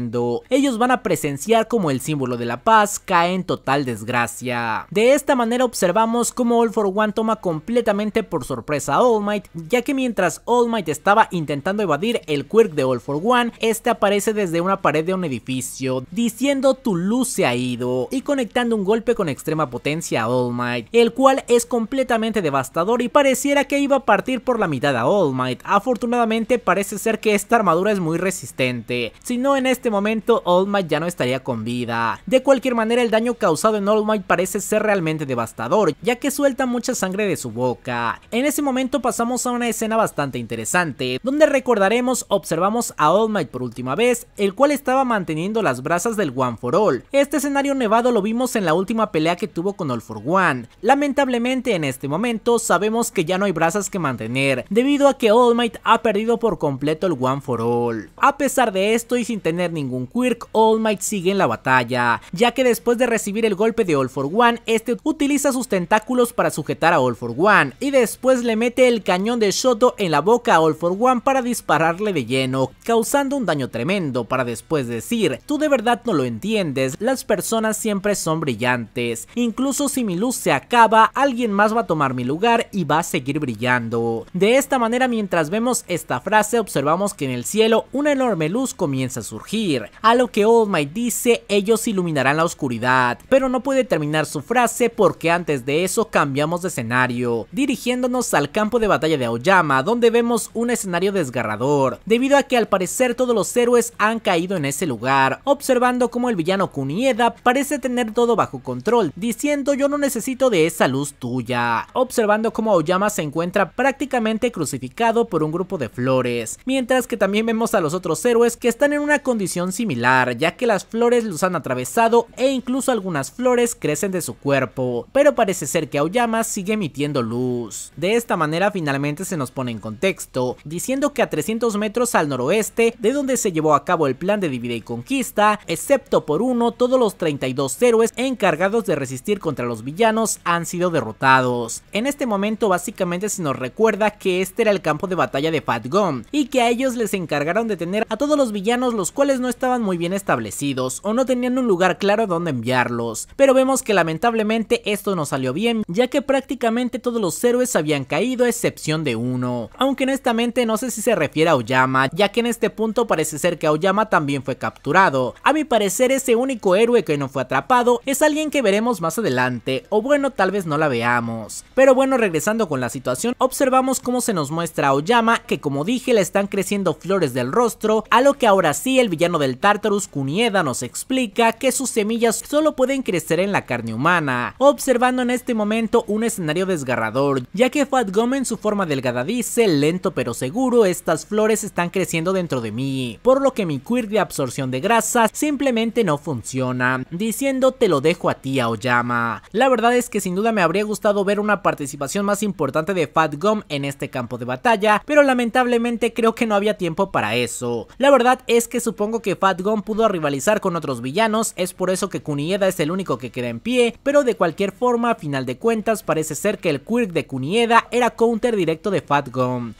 ellos van a presenciar como el símbolo de la paz cae en total desgracia. De esta manera observamos cómo All for One toma completamente por sorpresa a All Might, ya que mientras All Might estaba intentando evadir el quirk de All for One, este aparece desde una pared de un edificio, diciendo tu luz se ha ido, y conectando un golpe con extrema potencia a All Might, el cual es completamente devastador y pareciera que iba a partir por la mitad a All Might. Afortunadamente parece ser que esta armadura es muy resistente, si no en este este momento All Might ya no estaría con vida. De cualquier manera el daño causado en All Might parece ser realmente devastador, ya que suelta mucha sangre de su boca. En ese momento pasamos a una escena bastante interesante, donde recordaremos observamos a All Might por última vez, el cual estaba manteniendo las brasas del One for All. Este escenario nevado lo vimos en la última pelea que tuvo con All for One. Lamentablemente en este momento sabemos que ya no hay brasas que mantener, debido a que All Might ha perdido por completo el One for All. A pesar de esto y sin tener ningún quirk, All Might sigue en la batalla, ya que después de recibir el golpe de All for One, este utiliza sus tentáculos para sujetar a All for One y después le mete el cañón de Shoto en la boca a All for One para dispararle de lleno, causando un daño tremendo para después decir, tú de verdad no lo entiendes, las personas siempre son brillantes, incluso si mi luz se acaba, alguien más va a tomar mi lugar y va a seguir brillando. De esta manera mientras vemos esta frase observamos que en el cielo una enorme luz comienza a surgir a lo que All Might dice ellos iluminarán la oscuridad, pero no puede terminar su frase porque antes de eso cambiamos de escenario, dirigiéndonos al campo de batalla de Aoyama donde vemos un escenario desgarrador, debido a que al parecer todos los héroes han caído en ese lugar, observando cómo el villano Kunieda parece tener todo bajo control, diciendo yo no necesito de esa luz tuya, observando cómo Aoyama se encuentra prácticamente crucificado por un grupo de flores, mientras que también vemos a los otros héroes que están en una condición similar, ya que las flores los han atravesado e incluso algunas flores crecen de su cuerpo, pero parece ser que Aoyama sigue emitiendo luz. De esta manera finalmente se nos pone en contexto, diciendo que a 300 metros al noroeste de donde se llevó a cabo el plan de divide y conquista, excepto por uno, todos los 32 héroes encargados de resistir contra los villanos han sido derrotados. En este momento básicamente se nos recuerda que este era el campo de batalla de Fat Gum y que a ellos les encargaron de tener a todos los villanos los cuales no estaban muy bien establecidos o no tenían un lugar claro donde enviarlos, pero vemos que lamentablemente esto no salió bien, ya que prácticamente todos los héroes habían caído a excepción de uno, aunque honestamente no sé si se refiere a Oyama, ya que en este punto parece ser que Oyama también fue capturado. A mi parecer ese único héroe que no fue atrapado es alguien que veremos más adelante, o bueno tal vez no la veamos. Pero bueno regresando con la situación, observamos cómo se nos muestra a Oyama que como dije le están creciendo flores del rostro, a lo que ahora sí el villano del Tartarus, Kunieda, nos explica que sus semillas solo pueden crecer en la carne humana, observando en este momento un escenario desgarrador, ya que Fat Gum en su forma delgada dice, lento pero seguro, estas flores están creciendo dentro de mí, por lo que mi quirk de absorción de grasas simplemente no funciona, diciendo te lo dejo a ti Aoyama. La verdad es que sin duda me habría gustado ver una participación más importante de Fat Gum en este campo de batalla, pero lamentablemente creo que no había tiempo para eso. La verdad es que supongo que Fat pudo rivalizar con otros villanos, es por eso que Kunieda es el único que queda en pie, pero de cualquier forma, a final de cuentas, parece ser que el Quirk de Kunieda era counter directo de Fat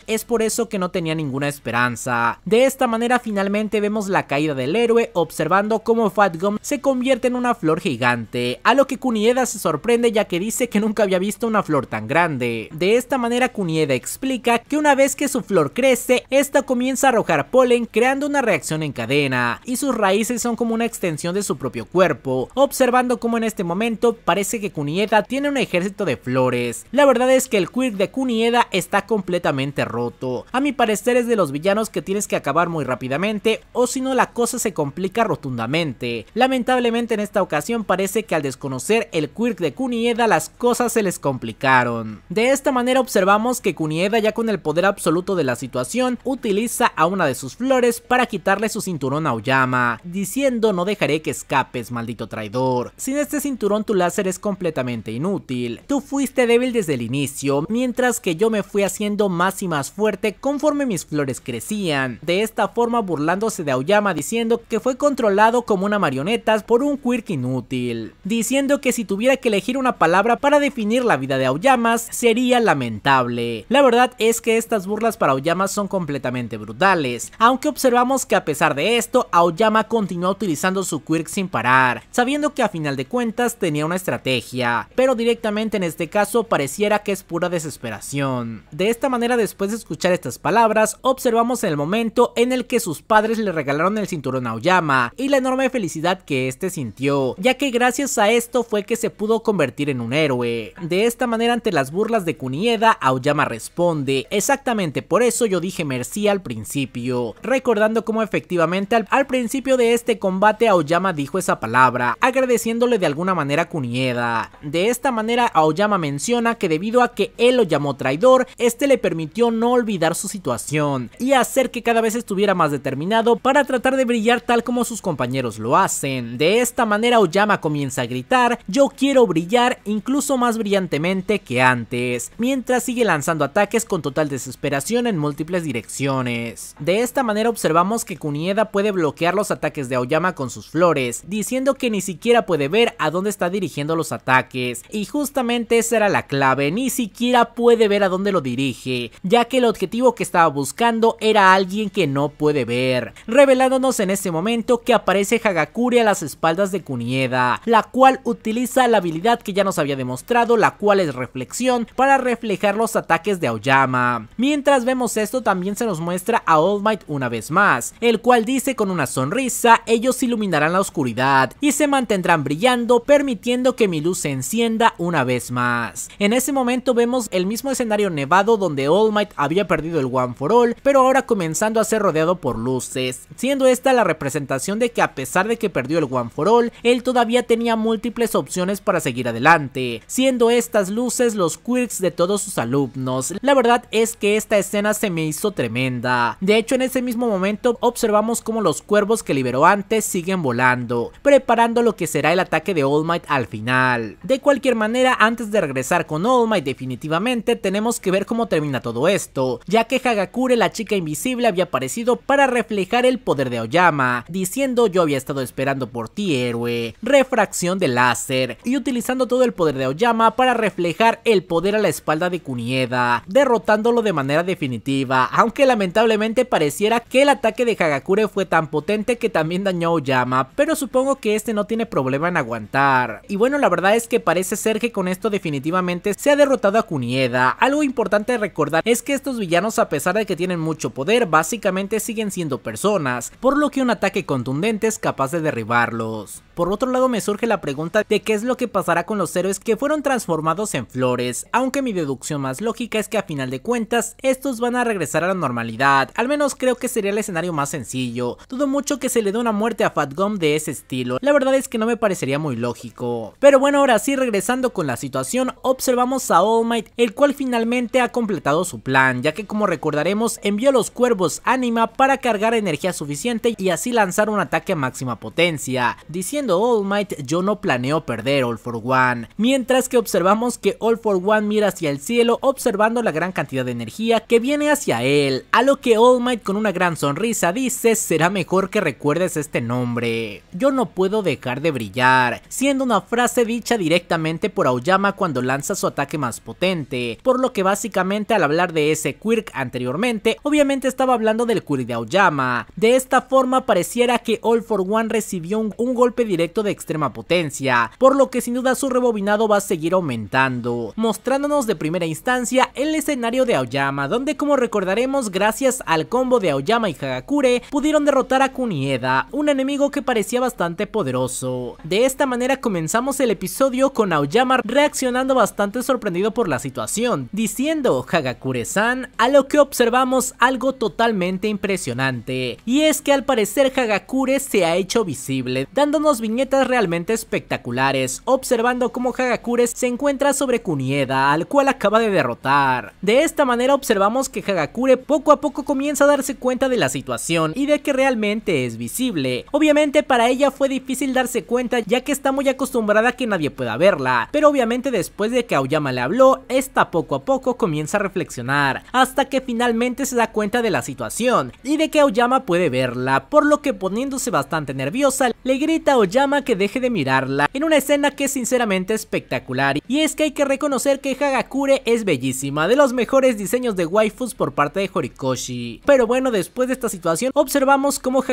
es por eso que no tenía ninguna esperanza. De esta manera finalmente vemos la caída del héroe, observando cómo Fat se convierte en una flor gigante, a lo que Kunieda se sorprende ya que dice que nunca había visto una flor tan grande. De esta manera Kunieda explica que una vez que su flor crece, esta comienza a arrojar polen creando una reacción en cadena y sus raíces son como una extensión de su propio cuerpo, observando cómo en este momento parece que Kunieda tiene un ejército de flores. La verdad es que el quirk de Kunieda está completamente roto. A mi parecer es de los villanos que tienes que acabar muy rápidamente o si no la cosa se complica rotundamente. Lamentablemente en esta ocasión parece que al desconocer el quirk de Kunieda las cosas se les complicaron. De esta manera observamos que Kunieda ya con el poder absoluto de la situación utiliza a una de sus flores para quitarle su cinturón Auyama, diciendo no dejaré que escapes, maldito traidor. Sin este cinturón tu láser es completamente inútil. Tú fuiste débil desde el inicio, mientras que yo me fui haciendo más y más fuerte conforme mis flores crecían. De esta forma burlándose de Aoyama diciendo que fue controlado como una marioneta por un quirk inútil. Diciendo que si tuviera que elegir una palabra para definir la vida de Aoyama sería lamentable. La verdad es que estas burlas para Aoyama son completamente brutales, aunque observamos que a pesar de esto, Aoyama continuó utilizando su quirk sin parar, sabiendo que a final de cuentas tenía una estrategia, pero directamente en este caso pareciera que es pura desesperación. De esta manera, después de escuchar estas palabras, observamos el momento en el que sus padres le regalaron el cinturón a Aoyama y la enorme felicidad que este sintió, ya que gracias a esto fue que se pudo convertir en un héroe. De esta manera, ante las burlas de Kunieda, Aoyama responde, exactamente por eso yo dije merci al principio, recordando cómo efectivamente al, principio de este combate Aoyama dijo esa palabra, agradeciéndole de alguna manera a Kunieda. De esta manera Aoyama menciona que debido a que él lo llamó traidor, este le permitió no olvidar su situación y hacer que cada vez estuviera más determinado para tratar de brillar tal como sus compañeros lo hacen. De esta manera Aoyama comienza a gritar, yo quiero brillar incluso más brillantemente que antes, mientras sigue lanzando ataques con total desesperación en múltiples direcciones. De esta manera observamos que Kunieda puede bloquear los ataques de Aoyama con sus flores, diciendo que ni siquiera puede ver a dónde está dirigiendo los ataques. Y justamente esa era la clave, ni siquiera puede ver a dónde lo dirige, ya que el objetivo que estaba buscando era alguien que no puede ver, revelándonos en ese momento que aparece Hagakure a las espaldas de Kunieda, la cual utiliza la habilidad que ya nos había demostrado, la cual es reflexión, para reflejar los ataques de Aoyama. Mientras vemos esto también se nos muestra a All Might una vez más, el cual dice con una sonrisa, ellos iluminarán la oscuridad y se mantendrán brillando permitiendo que mi luz se encienda una vez más. En ese momento vemos el mismo escenario nevado donde All Might había perdido el One for All, pero ahora comenzando a ser rodeado por luces, siendo esta la representación de que a pesar de que perdió el One for All, él todavía tenía múltiples opciones para seguir adelante, siendo estas luces los quirks de todos sus alumnos. La verdad es que esta escena se me hizo tremenda. De hecho, en ese mismo momento observamos cómo los cuervos que liberó antes siguen volando, preparando lo que será el ataque de All Might al final. De cualquier manera, antes de regresar con All Might definitivamente, tenemos que ver cómo termina todo esto, ya que Hagakure, la chica invisible, había aparecido para reflejar el poder de Oyama, diciendo yo había estado esperando por ti héroe, refracción de láser, y utilizando todo el poder de Oyama para reflejar el poder a la espalda de Kunieda, derrotándolo de manera definitiva, aunque lamentablemente pareciera que el ataque de Hagakure fue tan potente que también dañó a Oyama, pero supongo que este no tiene problema en aguantar. Y bueno, la verdad es que parece ser que con esto definitivamente se ha derrotado a Kunieda. Algo importante de recordar es que estos villanos a pesar de que tienen mucho poder, básicamente siguen siendo personas, por lo que un ataque contundente es capaz de derribarlos. Por otro lado me surge la pregunta de qué es lo que pasará con los héroes que fueron transformados en flores, aunque mi deducción más lógica es que a final de cuentas estos van a regresar a la normalidad, al menos creo que sería el escenario más sencillo, Dudo mucho que se le dé una muerte a Fatgum de ese estilo, la verdad es que no me parecería muy lógico. Pero bueno, ahora sí, regresando con la situación, observamos a All Might, el cual finalmente ha completado su plan, ya que como recordaremos, envió los cuervos Anima para cargar energía suficiente y así lanzar un ataque a máxima potencia, diciendo All Might, yo no planeo perder All For One. Mientras que observamos que All For One mira hacia el cielo, observando la gran cantidad de energía que viene hacia él, a lo que All Might con una gran sonrisa dice, será mejor que recuerdes este nombre. Yo no puedo dejar de brillar, siendo una frase dicha directamente por Aoyama cuando lanza su ataque más potente, por lo que básicamente al hablar de ese quirk anteriormente, obviamente estaba hablando del quirk de Aoyama. De esta forma pareciera que All for One recibió un, un golpe directo de extrema potencia, por lo que sin duda su rebobinado va a seguir aumentando, mostrándonos de primera instancia el escenario de Aoyama, donde como recordaremos gracias al combo de Aoyama y Hagakure pudieron derrotar a Kunieda, un enemigo que parecía bastante poderoso. De esta manera comenzamos el episodio con Aoyama reaccionando bastante sorprendido por la situación, diciendo Hagakure-san, a lo que observamos algo totalmente impresionante, y es que al parecer Hagakure se ha hecho visible, dándonos viñetas realmente espectaculares, observando cómo Hagakure se encuentra sobre Kunieda, al cual acaba de derrotar. De esta manera observamos que Hagakure poco a poco comienza a darse cuenta de la situación y de que realmente es visible. Obviamente para ella fue difícil darse cuenta ya que está muy acostumbrada a que nadie pueda verla, pero obviamente después de que Aoyama le habló, esta poco a poco comienza a reflexionar, hasta que finalmente se da cuenta de la situación y de que Aoyama puede verla, por lo que poniéndose bastante nerviosa, le grita a Oyama que deje de mirarla, en una escena que es sinceramente espectacular, y es que hay que reconocer que Hagakure es bellísima, de los mejores diseños de waifus por parte de Horikoshi. Pero bueno, después de esta situación observamos como cómo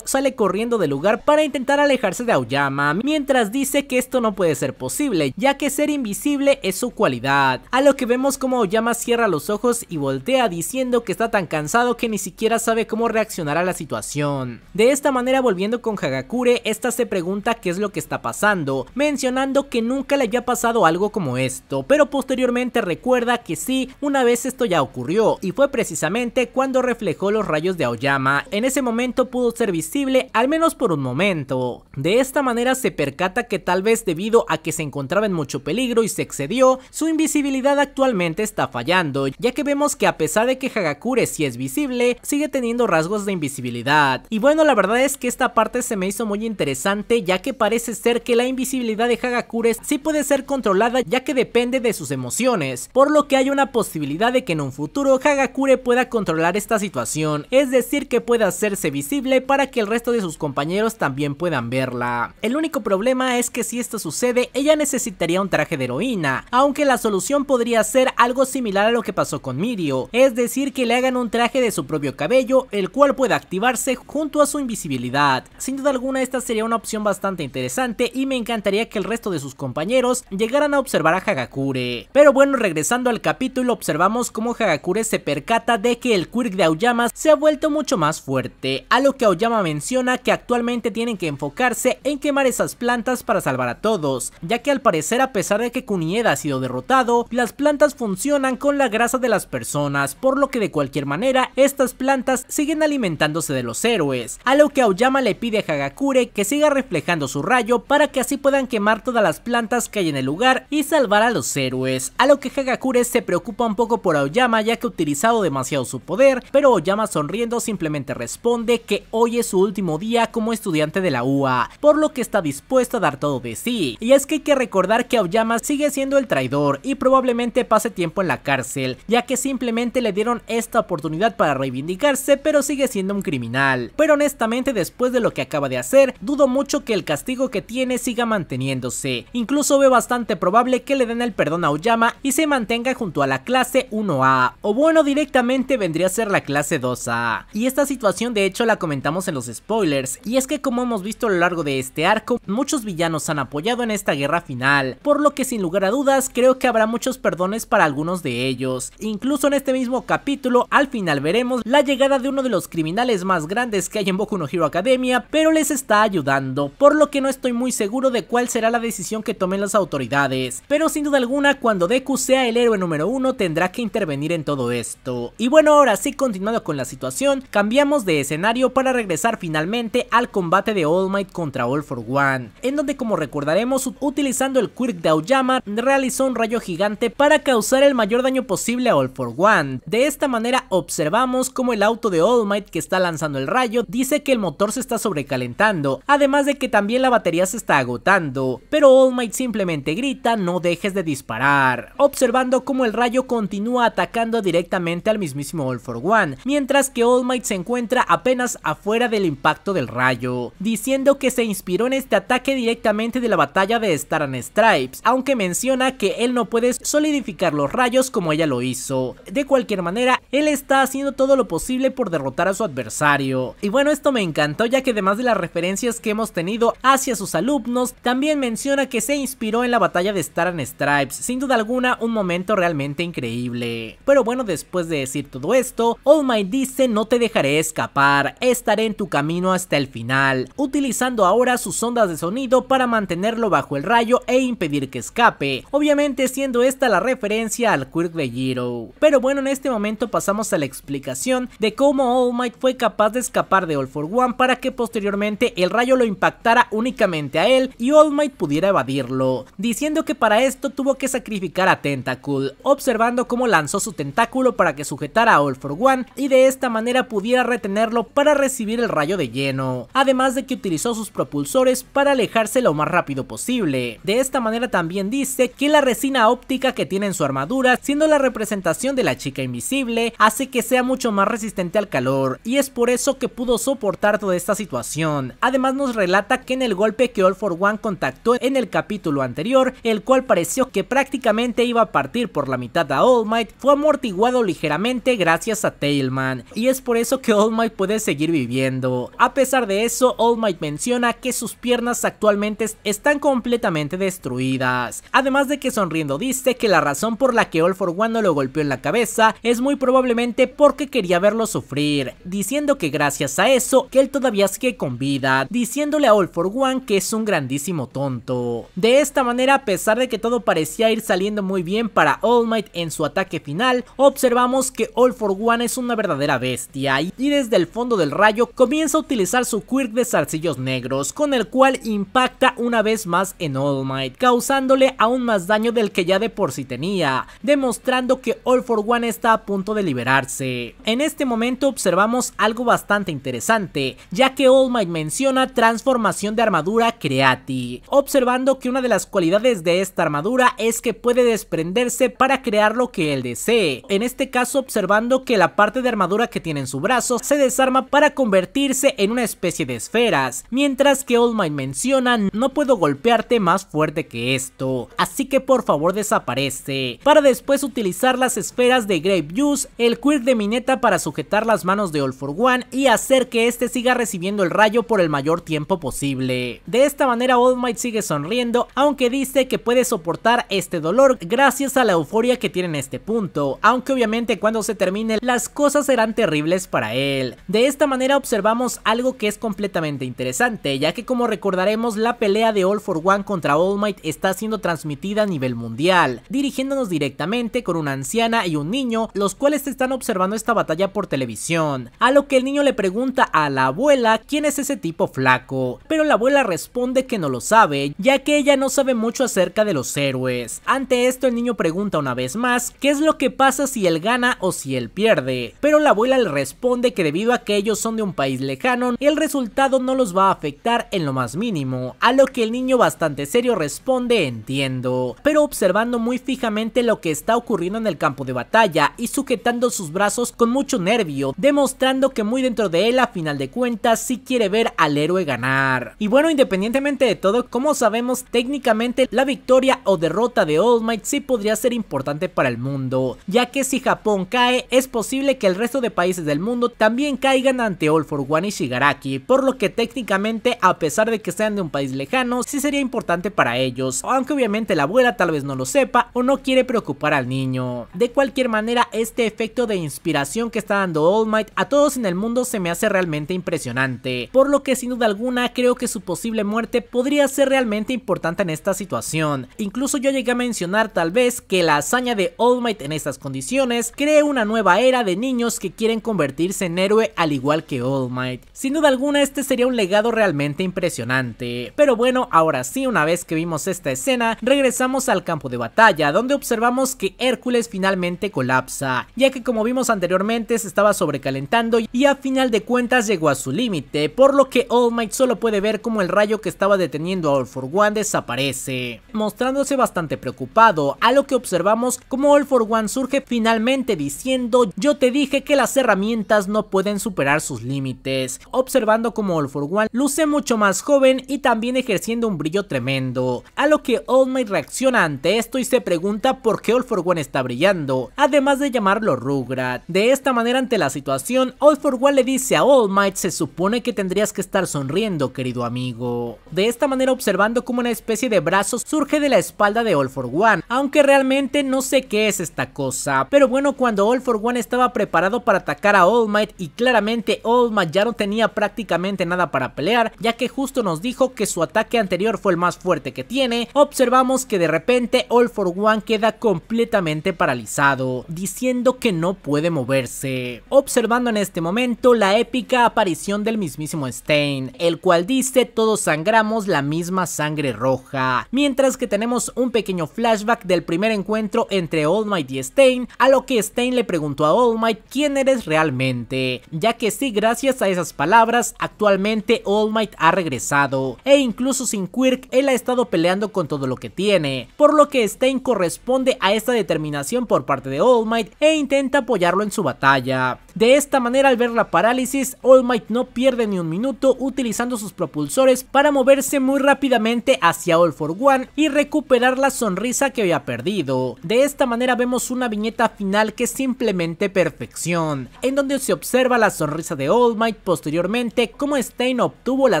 sale corriendo del lugar para intentar alejarse de Aoyama, mientras dice que esto no puede ser posible, ya que ser invisible es su cualidad. A lo que vemos como Aoyama cierra los ojos y voltea diciendo que está tan cansado que ni siquiera sabe cómo reaccionar a la situación. De esta manera volviendo con Hagakure, esta se pregunta qué es lo que está pasando, mencionando que nunca le había pasado algo como esto, pero posteriormente recuerda que sí, una vez esto ya ocurrió, y fue precisamente cuando reflejó los rayos de Aoyama. En ese momento pudo ser visible al menos por un momento. De esta manera se percata que tal vez debido a que se encontraba en mucho peligro y se excedió, su invisibilidad actualmente está fallando, ya que vemos que a pesar de que Hagakure sí es visible, sigue teniendo rasgos de invisibilidad. Y bueno, la verdad es que esta parte se me hizo muy interesante ya que parece ser que la invisibilidad de Hagakure sí puede ser controlada ya que depende de sus emociones, por lo que hay una posibilidad de que en un futuro Hagakure pueda controlar esta situación, es decir que pueda hacerse visible para que el resto de sus compañeros también puedan verla. El único problema es que si esto sucede, ella necesitaría un traje de heroína, aunque la solución podría ser algo similar a lo que pasó con Mirio, es decir que le hagan un traje de su propio cabello, el cual pueda activarse junto a su invisibilidad. Sin duda alguna esta sería una opción bastante interesante y me encantaría que el resto de sus compañeros llegaran a observar a Hagakure. Pero bueno, regresando al capítulo observamos cómo Hagakure se percata de que el Quirk de Aoyama se ha vuelto mucho más fuerte eh, a lo que Aoyama menciona que actualmente tienen que enfocarse en quemar esas plantas para salvar a todos, ya que al parecer a pesar de que Kunieda ha sido derrotado, las plantas funcionan con la grasa de las personas, por lo que de cualquier manera estas plantas siguen alimentándose de los héroes, a lo que Aoyama le pide a Hagakure que siga reflejando su rayo para que así puedan quemar todas las plantas que hay en el lugar y salvar a los héroes, a lo que Hagakure se preocupa un poco por Aoyama ya que ha utilizado demasiado su poder, pero Aoyama sonriendo simplemente responde de que hoy es su último día como estudiante de la UA, por lo que está dispuesto a dar todo de sí. Y es que hay que recordar que Aoyama sigue siendo el traidor y probablemente pase tiempo en la cárcel, ya que simplemente le dieron esta oportunidad para reivindicarse, pero sigue siendo un criminal. Pero honestamente después de lo que acaba de hacer, dudo mucho que el castigo que tiene siga manteniéndose. Incluso ve bastante probable que le den el perdón a Aoyama y se mantenga junto a la clase 1A, o bueno directamente vendría a ser la clase 2A. Y esta situación de hecho la comentamos en los spoilers, y es que como hemos visto a lo largo de este arco, muchos villanos han apoyado en esta guerra final, por lo que sin lugar a dudas creo que habrá muchos perdones para algunos de ellos. Incluso en este mismo capítulo, al final veremos la llegada de uno de los criminales más grandes que hay en Boku no Hero Academia, pero les está ayudando, por lo que no estoy muy seguro de cuál será la decisión que tomen las autoridades, pero sin duda alguna cuando Deku sea el héroe número uno tendrá que intervenir en todo esto. Y bueno, ahora sí, continuando con la situación, cambiamos de escenario para regresar finalmente al combate de All Might contra All For One, en donde como recordaremos utilizando el Quirk de Aoyama realizó un rayo gigante para causar el mayor daño posible a All For One. De esta manera observamos como el auto de All Might que está lanzando el rayo dice que el motor se está sobrecalentando, además de que también la batería se está agotando, pero All Might simplemente grita no dejes de disparar, observando como el rayo continúa atacando directamente al mismísimo All For One, mientras que All Might se encuentra a apenas afuera del impacto del rayo, diciendo que se inspiró en este ataque directamente de la batalla de Star and Stripes, aunque menciona que él no puede solidificar los rayos como ella lo hizo. De cualquier manera, él está haciendo todo lo posible por derrotar a su adversario. Y bueno, esto me encantó ya que además de las referencias que hemos tenido hacia sus alumnos, también menciona que se inspiró en la batalla de Star Stripes, sin duda alguna un momento realmente increíble. Pero bueno, después de decir todo esto, All Might dice no te dejaré escapar estaré en tu camino hasta el final, utilizando ahora sus ondas de sonido para mantenerlo bajo el rayo e impedir que escape, obviamente siendo esta la referencia al Quirk de Giro. Pero bueno, en este momento pasamos a la explicación de cómo All Might fue capaz de escapar de All for One para que posteriormente el rayo lo impactara únicamente a él y All Might pudiera evadirlo, diciendo que para esto tuvo que sacrificar a Tentacle, observando cómo lanzó su tentáculo para que sujetara a All for One y de esta manera pudiera retenerlo para recibir el rayo de lleno, además de que utilizó sus propulsores para alejarse lo más rápido posible. De esta manera también dice que la resina óptica que tiene en su armadura, siendo la representación de la chica invisible, hace que sea mucho más resistente al calor y es por eso que pudo soportar toda esta situación. Además nos relata que en el golpe que All for One contactó en el capítulo anterior, el cual pareció que prácticamente iba a partir por la mitad a All Might, fue amortiguado ligeramente gracias a Tailman y es por eso que All Might puede seguir viviendo. A pesar de eso, All Might menciona que sus piernas actualmente están completamente destruidas. Además de que sonriendo dice que la razón por la que All For One no lo golpeó en la cabeza es muy probablemente porque quería verlo sufrir, diciendo que gracias a eso que él todavía sigue con vida, diciéndole a All For One que es un grandísimo tonto. De esta manera, a pesar de que todo parecía ir saliendo muy bien para All Might en su ataque final, observamos que All For One es una verdadera bestia y desde el fondo del rayo comienza a utilizar su quirk de zarcillos negros, con el cual impacta una vez más en All Might, causándole aún más daño del que ya de por sí tenía, demostrando que All for One está a punto de liberarse. En este momento observamos algo bastante interesante, ya que All Might menciona transformación de armadura Creati, observando que una de las cualidades de esta armadura es que puede desprenderse para crear lo que él desee, en este caso observando que la parte de armadura que tiene en su brazo se desarma para convertirse en una especie de esferas, mientras que All Might menciona no puedo golpearte más fuerte que esto, así que por favor desaparece, para después utilizar las esferas de Grave Juice, el quirk de Mineta para sujetar las manos de All For One y hacer que este siga recibiendo el rayo por el mayor tiempo posible. De esta manera All Might sigue sonriendo, aunque dice que puede soportar este dolor gracias a la euforia que tiene en este punto, aunque obviamente cuando se termine las cosas serán terribles para él. De de esta manera observamos algo que es completamente interesante, ya que como recordaremos la pelea de All for One contra All Might está siendo transmitida a nivel mundial, dirigiéndonos directamente con una anciana y un niño, los cuales están observando esta batalla por televisión, a lo que el niño le pregunta a la abuela quién es ese tipo flaco, pero la abuela responde que no lo sabe, ya que ella no sabe mucho acerca de los héroes. Ante esto el niño pregunta una vez más qué es lo que pasa si él gana o si él pierde, pero la abuela le responde que debido a que ellos son de un país lejano, y el resultado no los va a afectar en lo más mínimo, a lo que el niño bastante serio responde entiendo, pero observando muy fijamente lo que está ocurriendo en el campo de batalla y sujetando sus brazos con mucho nervio, demostrando que muy dentro de él a final de cuentas sí quiere ver al héroe ganar. Y bueno, independientemente de todo, como sabemos técnicamente la victoria o derrota de All Might sí podría ser importante para el mundo, ya que si Japón cae es posible que el resto de países del mundo también cae ante All for One y Shigaraki, por lo que técnicamente a pesar de que sean de un país lejano, sí sería importante para ellos, aunque obviamente la abuela tal vez no lo sepa o no quiere preocupar al niño. De cualquier manera, este efecto de inspiración que está dando All Might a todos en el mundo se me hace realmente impresionante, por lo que sin duda alguna creo que su posible muerte podría ser realmente importante en esta situación. Incluso yo llegué a mencionar tal vez que la hazaña de All Might en estas condiciones cree una nueva era de niños que quieren convertirse en héroe al igual que All Might. Sin duda alguna este sería un legado realmente impresionante. Pero bueno, ahora sí, una vez que vimos esta escena, regresamos al campo de batalla, donde observamos que Hércules finalmente colapsa, ya que como vimos anteriormente se estaba sobrecalentando y a final de cuentas llegó a su límite, por lo que All Might solo puede ver como el rayo que estaba deteniendo a All For One desaparece, mostrándose bastante preocupado, a lo que observamos como All For One surge finalmente diciendo yo te dije que las herramientas no pueden superar superar sus límites, observando como All For One luce mucho más joven y también ejerciendo un brillo tremendo, a lo que All Might reacciona ante esto y se pregunta por qué All For One está brillando, además de llamarlo Rugrat. De esta manera ante la situación, All For One le dice a All Might se supone que tendrías que estar sonriendo querido amigo. De esta manera observando como una especie de brazo surge de la espalda de All For One, aunque realmente no sé qué es esta cosa, pero bueno cuando All For One estaba preparado para atacar a All Might y claramente Obviamente Might ya no tenía prácticamente nada para pelear ya que justo nos dijo que su ataque anterior fue el más fuerte que tiene, observamos que de repente All for One queda completamente paralizado, diciendo que no puede moverse. Observando en este momento la épica aparición del mismísimo Stain, el cual dice todos sangramos la misma sangre roja, mientras que tenemos un pequeño flashback del primer encuentro entre All Might y Stain a lo que Stain le preguntó a All Might quién eres realmente, ya que sí, gracias a esas palabras, actualmente All Might ha regresado, e incluso sin Quirk, él ha estado peleando con todo lo que tiene, por lo que Stein corresponde a esta determinación por parte de All Might e intenta apoyarlo en su batalla. De esta manera, al ver la parálisis, All Might no pierde ni un minuto utilizando sus propulsores para moverse muy rápidamente hacia All for One y recuperar la sonrisa que había perdido. De esta manera vemos una viñeta final que es simplemente perfección, en donde se observa la sonrisa risa de All Might. Posteriormente, como Stain obtuvo la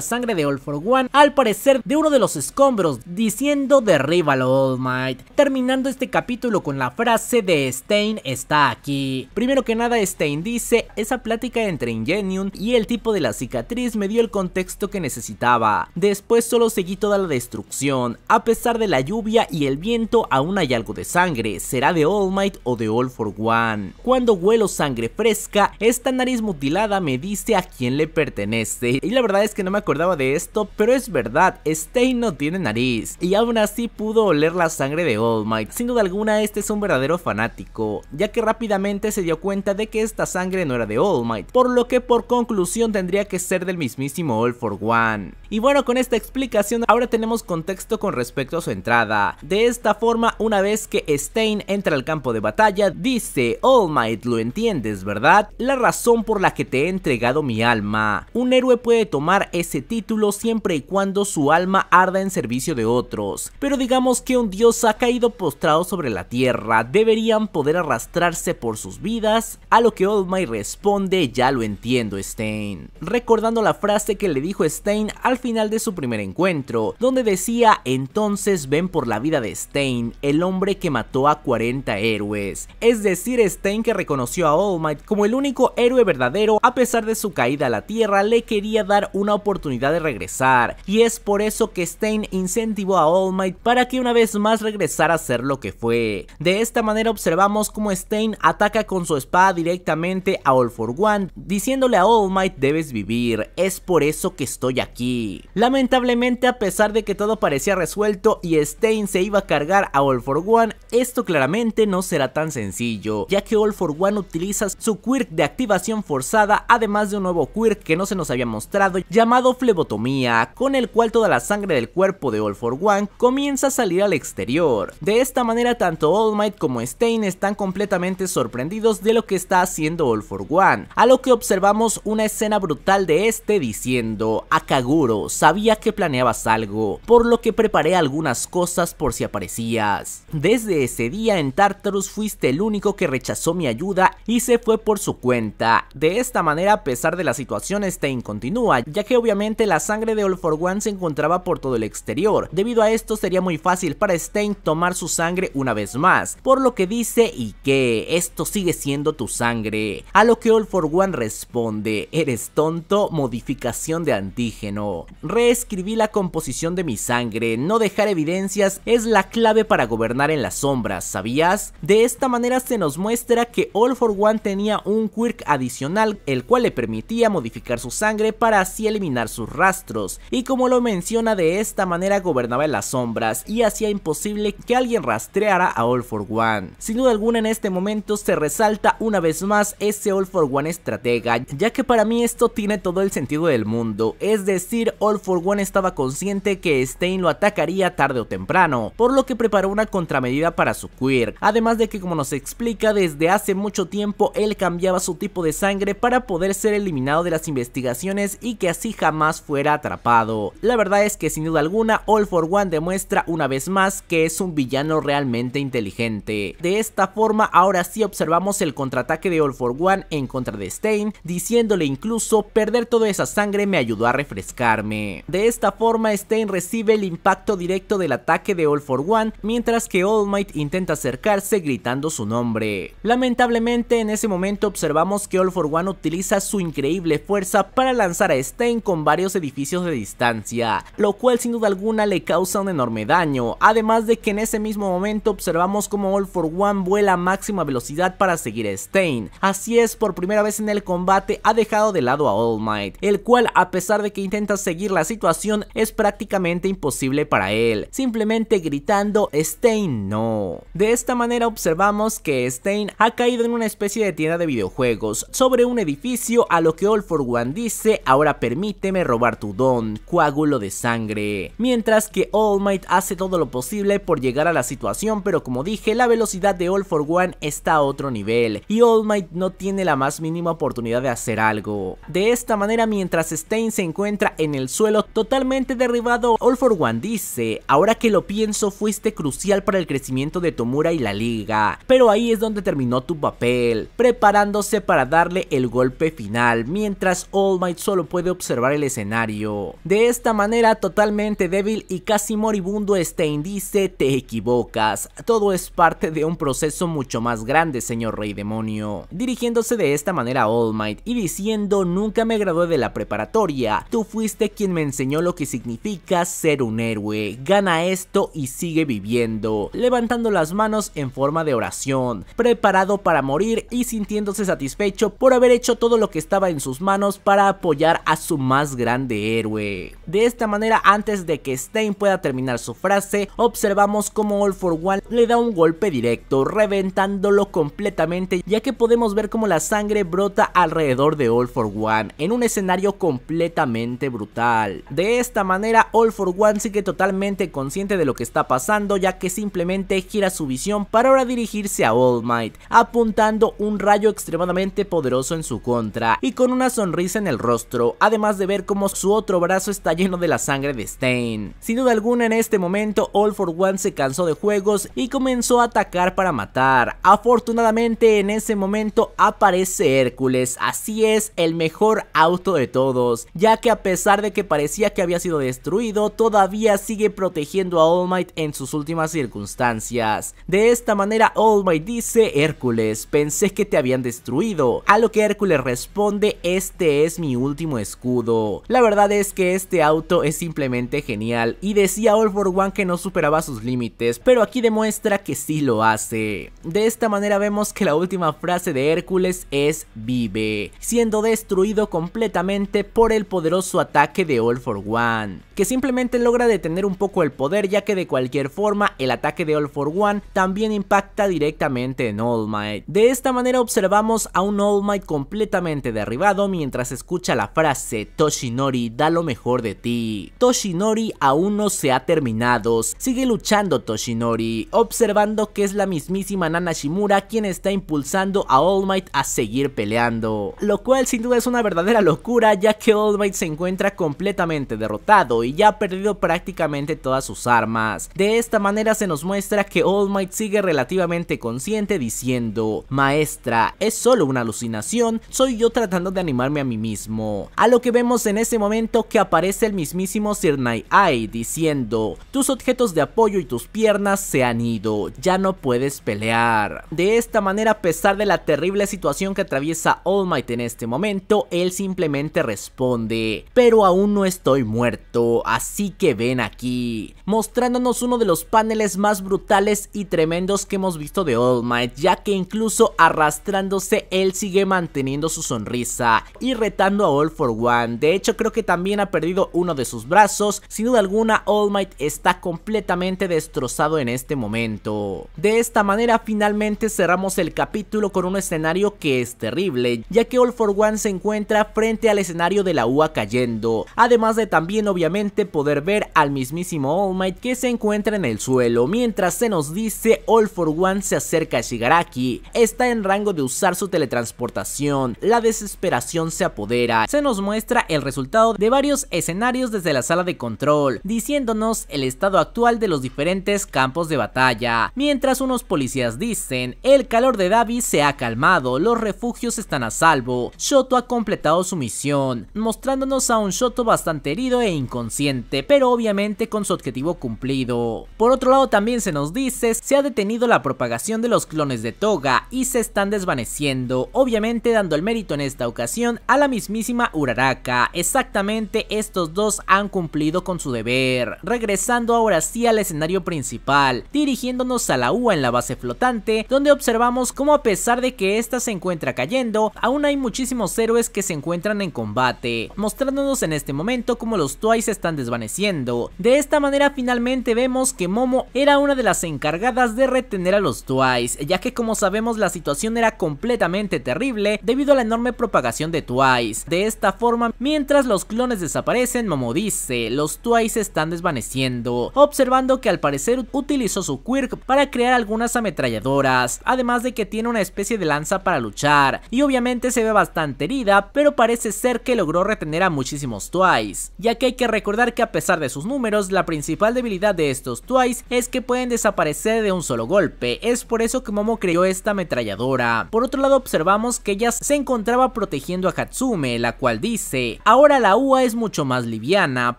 sangre de All For One, al parecer de uno de los escombros, diciendo derríbalo All Might. Terminando este capítulo con la frase de Stain está aquí. Primero que nada, Stain dice, esa plática entre Ingenium y el tipo de la cicatriz me dio el contexto que necesitaba. Después solo seguí toda la destrucción. A pesar de la lluvia y el viento, aún hay algo de sangre. ¿Será de All Might o de All For One? Cuando huelo sangre fresca, esta nariz mutilada me dice a quién le pertenece. Y la verdad es que no me acordaba de esto, pero es verdad, Stein no tiene nariz. Y aún así pudo oler la sangre de All Might. Sin duda alguna este es un verdadero fanático, ya que rápidamente se dio cuenta de que esta sangre no era de All Might. Por lo que por conclusión tendría que ser del mismísimo All For One. Y bueno, con esta explicación ahora tenemos contexto con respecto a su entrada. De esta forma, una vez que Stein entra al campo de batalla, dice, All Might, lo entiendes, ¿verdad? La razón por la que te he entregado mi alma. Un héroe puede tomar ese título siempre y cuando su alma arda en servicio de otros. Pero digamos que un dios ha caído postrado sobre la tierra, deberían poder arrastrarse por sus vidas, a lo que All Might responde, ya lo entiendo Stein. Recordando la frase que le dijo Stein al final de su primer encuentro, donde decía entonces ven por la vida de Stein, el hombre que mató a 40 héroes. Es decir, Stein que reconoció a All Might como el único héroe verdadero a pesar de su caída a la tierra le quería dar una oportunidad de regresar y es por eso que Stein incentivó a All Might para que una vez más regresara a ser lo que fue. De esta manera observamos cómo Stein ataca con su espada directamente a All for One diciéndole a All Might debes vivir, es por eso que estoy aquí. Lamentablemente a pesar de que todo parecía resuelto y Stain se iba a cargar a All for One, esto claramente no será tan sencillo, ya que All for One utiliza su quirk de activación forzada además de un nuevo quirk que no se nos había mostrado llamado flebotomía, con el cual toda la sangre del cuerpo de All for One comienza a salir al exterior. De esta manera tanto All Might como Stain están completamente sorprendidos de lo que está haciendo All for One, a lo que observamos una escena brutal de este diciendo, Akaguro sabía que planeabas algo, por lo que preparé algunas cosas por si aparecías. Desde ese día en Tartarus fuiste el único que rechazó mi ayuda y se fue por su cuenta. De esta manera, a pesar de la situación, Stein continúa, ya que obviamente la sangre de All for One se encontraba por todo el exterior. Debido a esto sería muy fácil para Stein tomar su sangre una vez más, por lo que dice y que esto sigue siendo tu sangre. A lo que All for One responde, eres tonto, modificación de antígeno. Reescribí la composición de mi sangre, no dejar evidencias es la clave para gobernar en las sombras, ¿sabías? De esta manera se nos muestra que All for One tenía un quirk adicional, el cual le permitía modificar su sangre para así eliminar sus rastros, y como lo menciona de esta manera gobernaba en las sombras y hacía imposible que alguien rastreara a All for One. Sin duda alguna en este momento se resalta una vez más ese All for One estratega, ya que para mí esto tiene todo el sentido del mundo, es decir, All for One estaba consciente que Stein lo atacaría tarde o temprano, por lo que preparó una contramedida para su queer. además de que como nos explica desde hace mucho tiempo él cambiaba su tipo de sangre para poder ser eliminado de las investigaciones y que así jamás fuera atrapado. La verdad es que sin duda alguna All for One demuestra una vez más que es un villano realmente inteligente. De esta forma ahora sí observamos el contraataque de All for One en contra de Stein, diciéndole incluso perder toda esa sangre me ayudó a refrescarme de esta forma, Stein recibe el impacto directo del ataque de All for One, mientras que All Might intenta acercarse gritando su nombre. Lamentablemente, en ese momento observamos que All for One utiliza su increíble fuerza para lanzar a Stein con varios edificios de distancia, lo cual sin duda alguna le causa un enorme daño, además de que en ese mismo momento observamos como All for One vuela a máxima velocidad para seguir a Stein. Así es, por primera vez en el combate ha dejado de lado a All Might, el cual a pesar de que intenta seguir la situación es prácticamente imposible para él, simplemente gritando Stain no. De esta manera observamos que Stain ha caído en una especie de tienda de videojuegos sobre un edificio a lo que All for One dice ahora permíteme robar tu don, coágulo de sangre. Mientras que All Might hace todo lo posible por llegar a la situación pero como dije la velocidad de All for One está a otro nivel y All Might no tiene la más mínima oportunidad de hacer algo. De esta manera mientras Stain se encuentra en el suelo totalmente derribado, All for One dice, ahora que lo pienso fuiste crucial para el crecimiento de Tomura y la liga, pero ahí es donde terminó tu papel, preparándose para darle el golpe final, mientras All Might solo puede observar el escenario. De esta manera totalmente débil y casi moribundo Stein dice, te equivocas, todo es parte de un proceso mucho más grande señor Rey Demonio, dirigiéndose de esta manera a All Might y diciendo, nunca me gradué de la preparatoria, tú fuiste quien me enseñó lo que significa ser un héroe. Gana esto y sigue viviendo, levantando las manos en forma de oración, preparado para morir y sintiéndose satisfecho por haber hecho todo lo que estaba en sus manos para apoyar a su más grande héroe. De esta manera, antes de que Stein pueda terminar su frase, observamos cómo All for One le da un golpe directo, reventándolo completamente, ya que podemos ver cómo la sangre brota alrededor de All for One, en un escenario completamente brutal de esta manera, All for One sigue totalmente consciente de lo que está pasando, ya que simplemente gira su visión para ahora dirigirse a All Might, apuntando un rayo extremadamente poderoso en su contra y con una sonrisa en el rostro, además de ver cómo su otro brazo está lleno de la sangre de Stain. Sin duda alguna en este momento All for One se cansó de juegos y comenzó a atacar para matar. Afortunadamente en ese momento aparece Hércules, así es el mejor auto de todos, ya que a pesar de que parecía que había sido destruido, todavía sigue protegiendo a All Might en sus últimas circunstancias. De esta manera All Might dice, Hércules, pensé que te habían destruido, a lo que Hércules responde, este es mi último escudo. La verdad es que este auto es simplemente genial y decía All for One que no superaba sus límites, pero aquí demuestra que sí lo hace. De esta manera vemos que la última frase de Hércules es vive, siendo destruido completamente por el poderoso ataque de All for One, que simplemente logra detener un poco el poder ya que de cualquier forma el ataque de All for One también impacta directamente en All Might. De esta manera observamos a un All Might completamente derribado mientras escucha la frase Toshinori da lo mejor de ti. Toshinori aún no se ha terminado, sigue luchando Toshinori, observando que es la mismísima Nana Shimura quien está impulsando a All Might a seguir peleando, lo cual sin duda es una verdadera locura ya que All Might se encuentra con completamente derrotado y ya ha perdido prácticamente todas sus armas. De esta manera se nos muestra que All Might sigue relativamente consciente diciendo, maestra, es solo una alucinación, soy yo tratando de animarme a mí mismo. A lo que vemos en ese momento que aparece el mismísimo Sir Nai diciendo, tus objetos de apoyo y tus piernas se han ido, ya no puedes pelear. De esta manera, a pesar de la terrible situación que atraviesa All Might en este momento, él simplemente responde, pero aún aún no estoy muerto, así que ven aquí, mostrándonos uno de los paneles más brutales y tremendos que hemos visto de All Might, ya que incluso arrastrándose él sigue manteniendo su sonrisa y retando a All for One, de hecho creo que también ha perdido uno de sus brazos, sin duda alguna All Might está completamente destrozado en este momento. De esta manera finalmente cerramos el capítulo con un escenario que es terrible, ya que All for One se encuentra frente al escenario de la UA cayendo, además de también obviamente poder ver al mismísimo All Might que se encuentra en el suelo, mientras se nos dice All for One se acerca a Shigaraki, está en rango de usar su teletransportación, la desesperación se apodera, se nos muestra el resultado de varios escenarios desde la sala de control, diciéndonos el estado actual de los diferentes campos de batalla, mientras unos policías dicen, el calor de Davi se ha calmado, los refugios están a salvo, Shoto ha completado su misión, mostrándonos a un Shoto bastante herido e inconsciente, pero obviamente con su objetivo cumplido. Por otro lado también se nos dice, se ha detenido la propagación de los clones de Toga y se están desvaneciendo, obviamente dando el mérito en esta ocasión a la mismísima Uraraka, exactamente estos dos han cumplido con su deber. Regresando ahora sí al escenario principal, dirigiéndonos a la UA en la base flotante, donde observamos cómo a pesar de que esta se encuentra cayendo, aún hay muchísimos héroes que se encuentran en combate, mostrándonos en este este momento como los Twice están desvaneciendo. De esta manera finalmente vemos que Momo era una de las encargadas de retener a los Twice, ya que como sabemos la situación era completamente terrible debido a la enorme propagación de Twice. De esta forma, mientras los clones desaparecen, Momo dice, los Twice se están desvaneciendo, observando que al parecer utilizó su quirk para crear algunas ametralladoras, además de que tiene una especie de lanza para luchar, y obviamente se ve bastante herida, pero parece ser que logró retener a muchísimos Twice, ya que hay que recordar que a pesar de sus números, la principal debilidad de estos Twice es que pueden desaparecer de un solo golpe, es por eso que Momo creó esta ametralladora. Por otro lado observamos que ella se encontraba protegiendo a Hatsume, la cual dice, ahora la UA es mucho más liviana,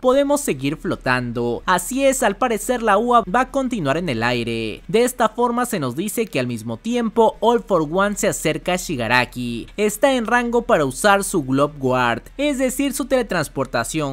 podemos seguir flotando. Así es, al parecer la UA va a continuar en el aire. De esta forma se nos dice que al mismo tiempo All for One se acerca a Shigaraki, está en rango para usar su Globe Guard, es decir su teletransporte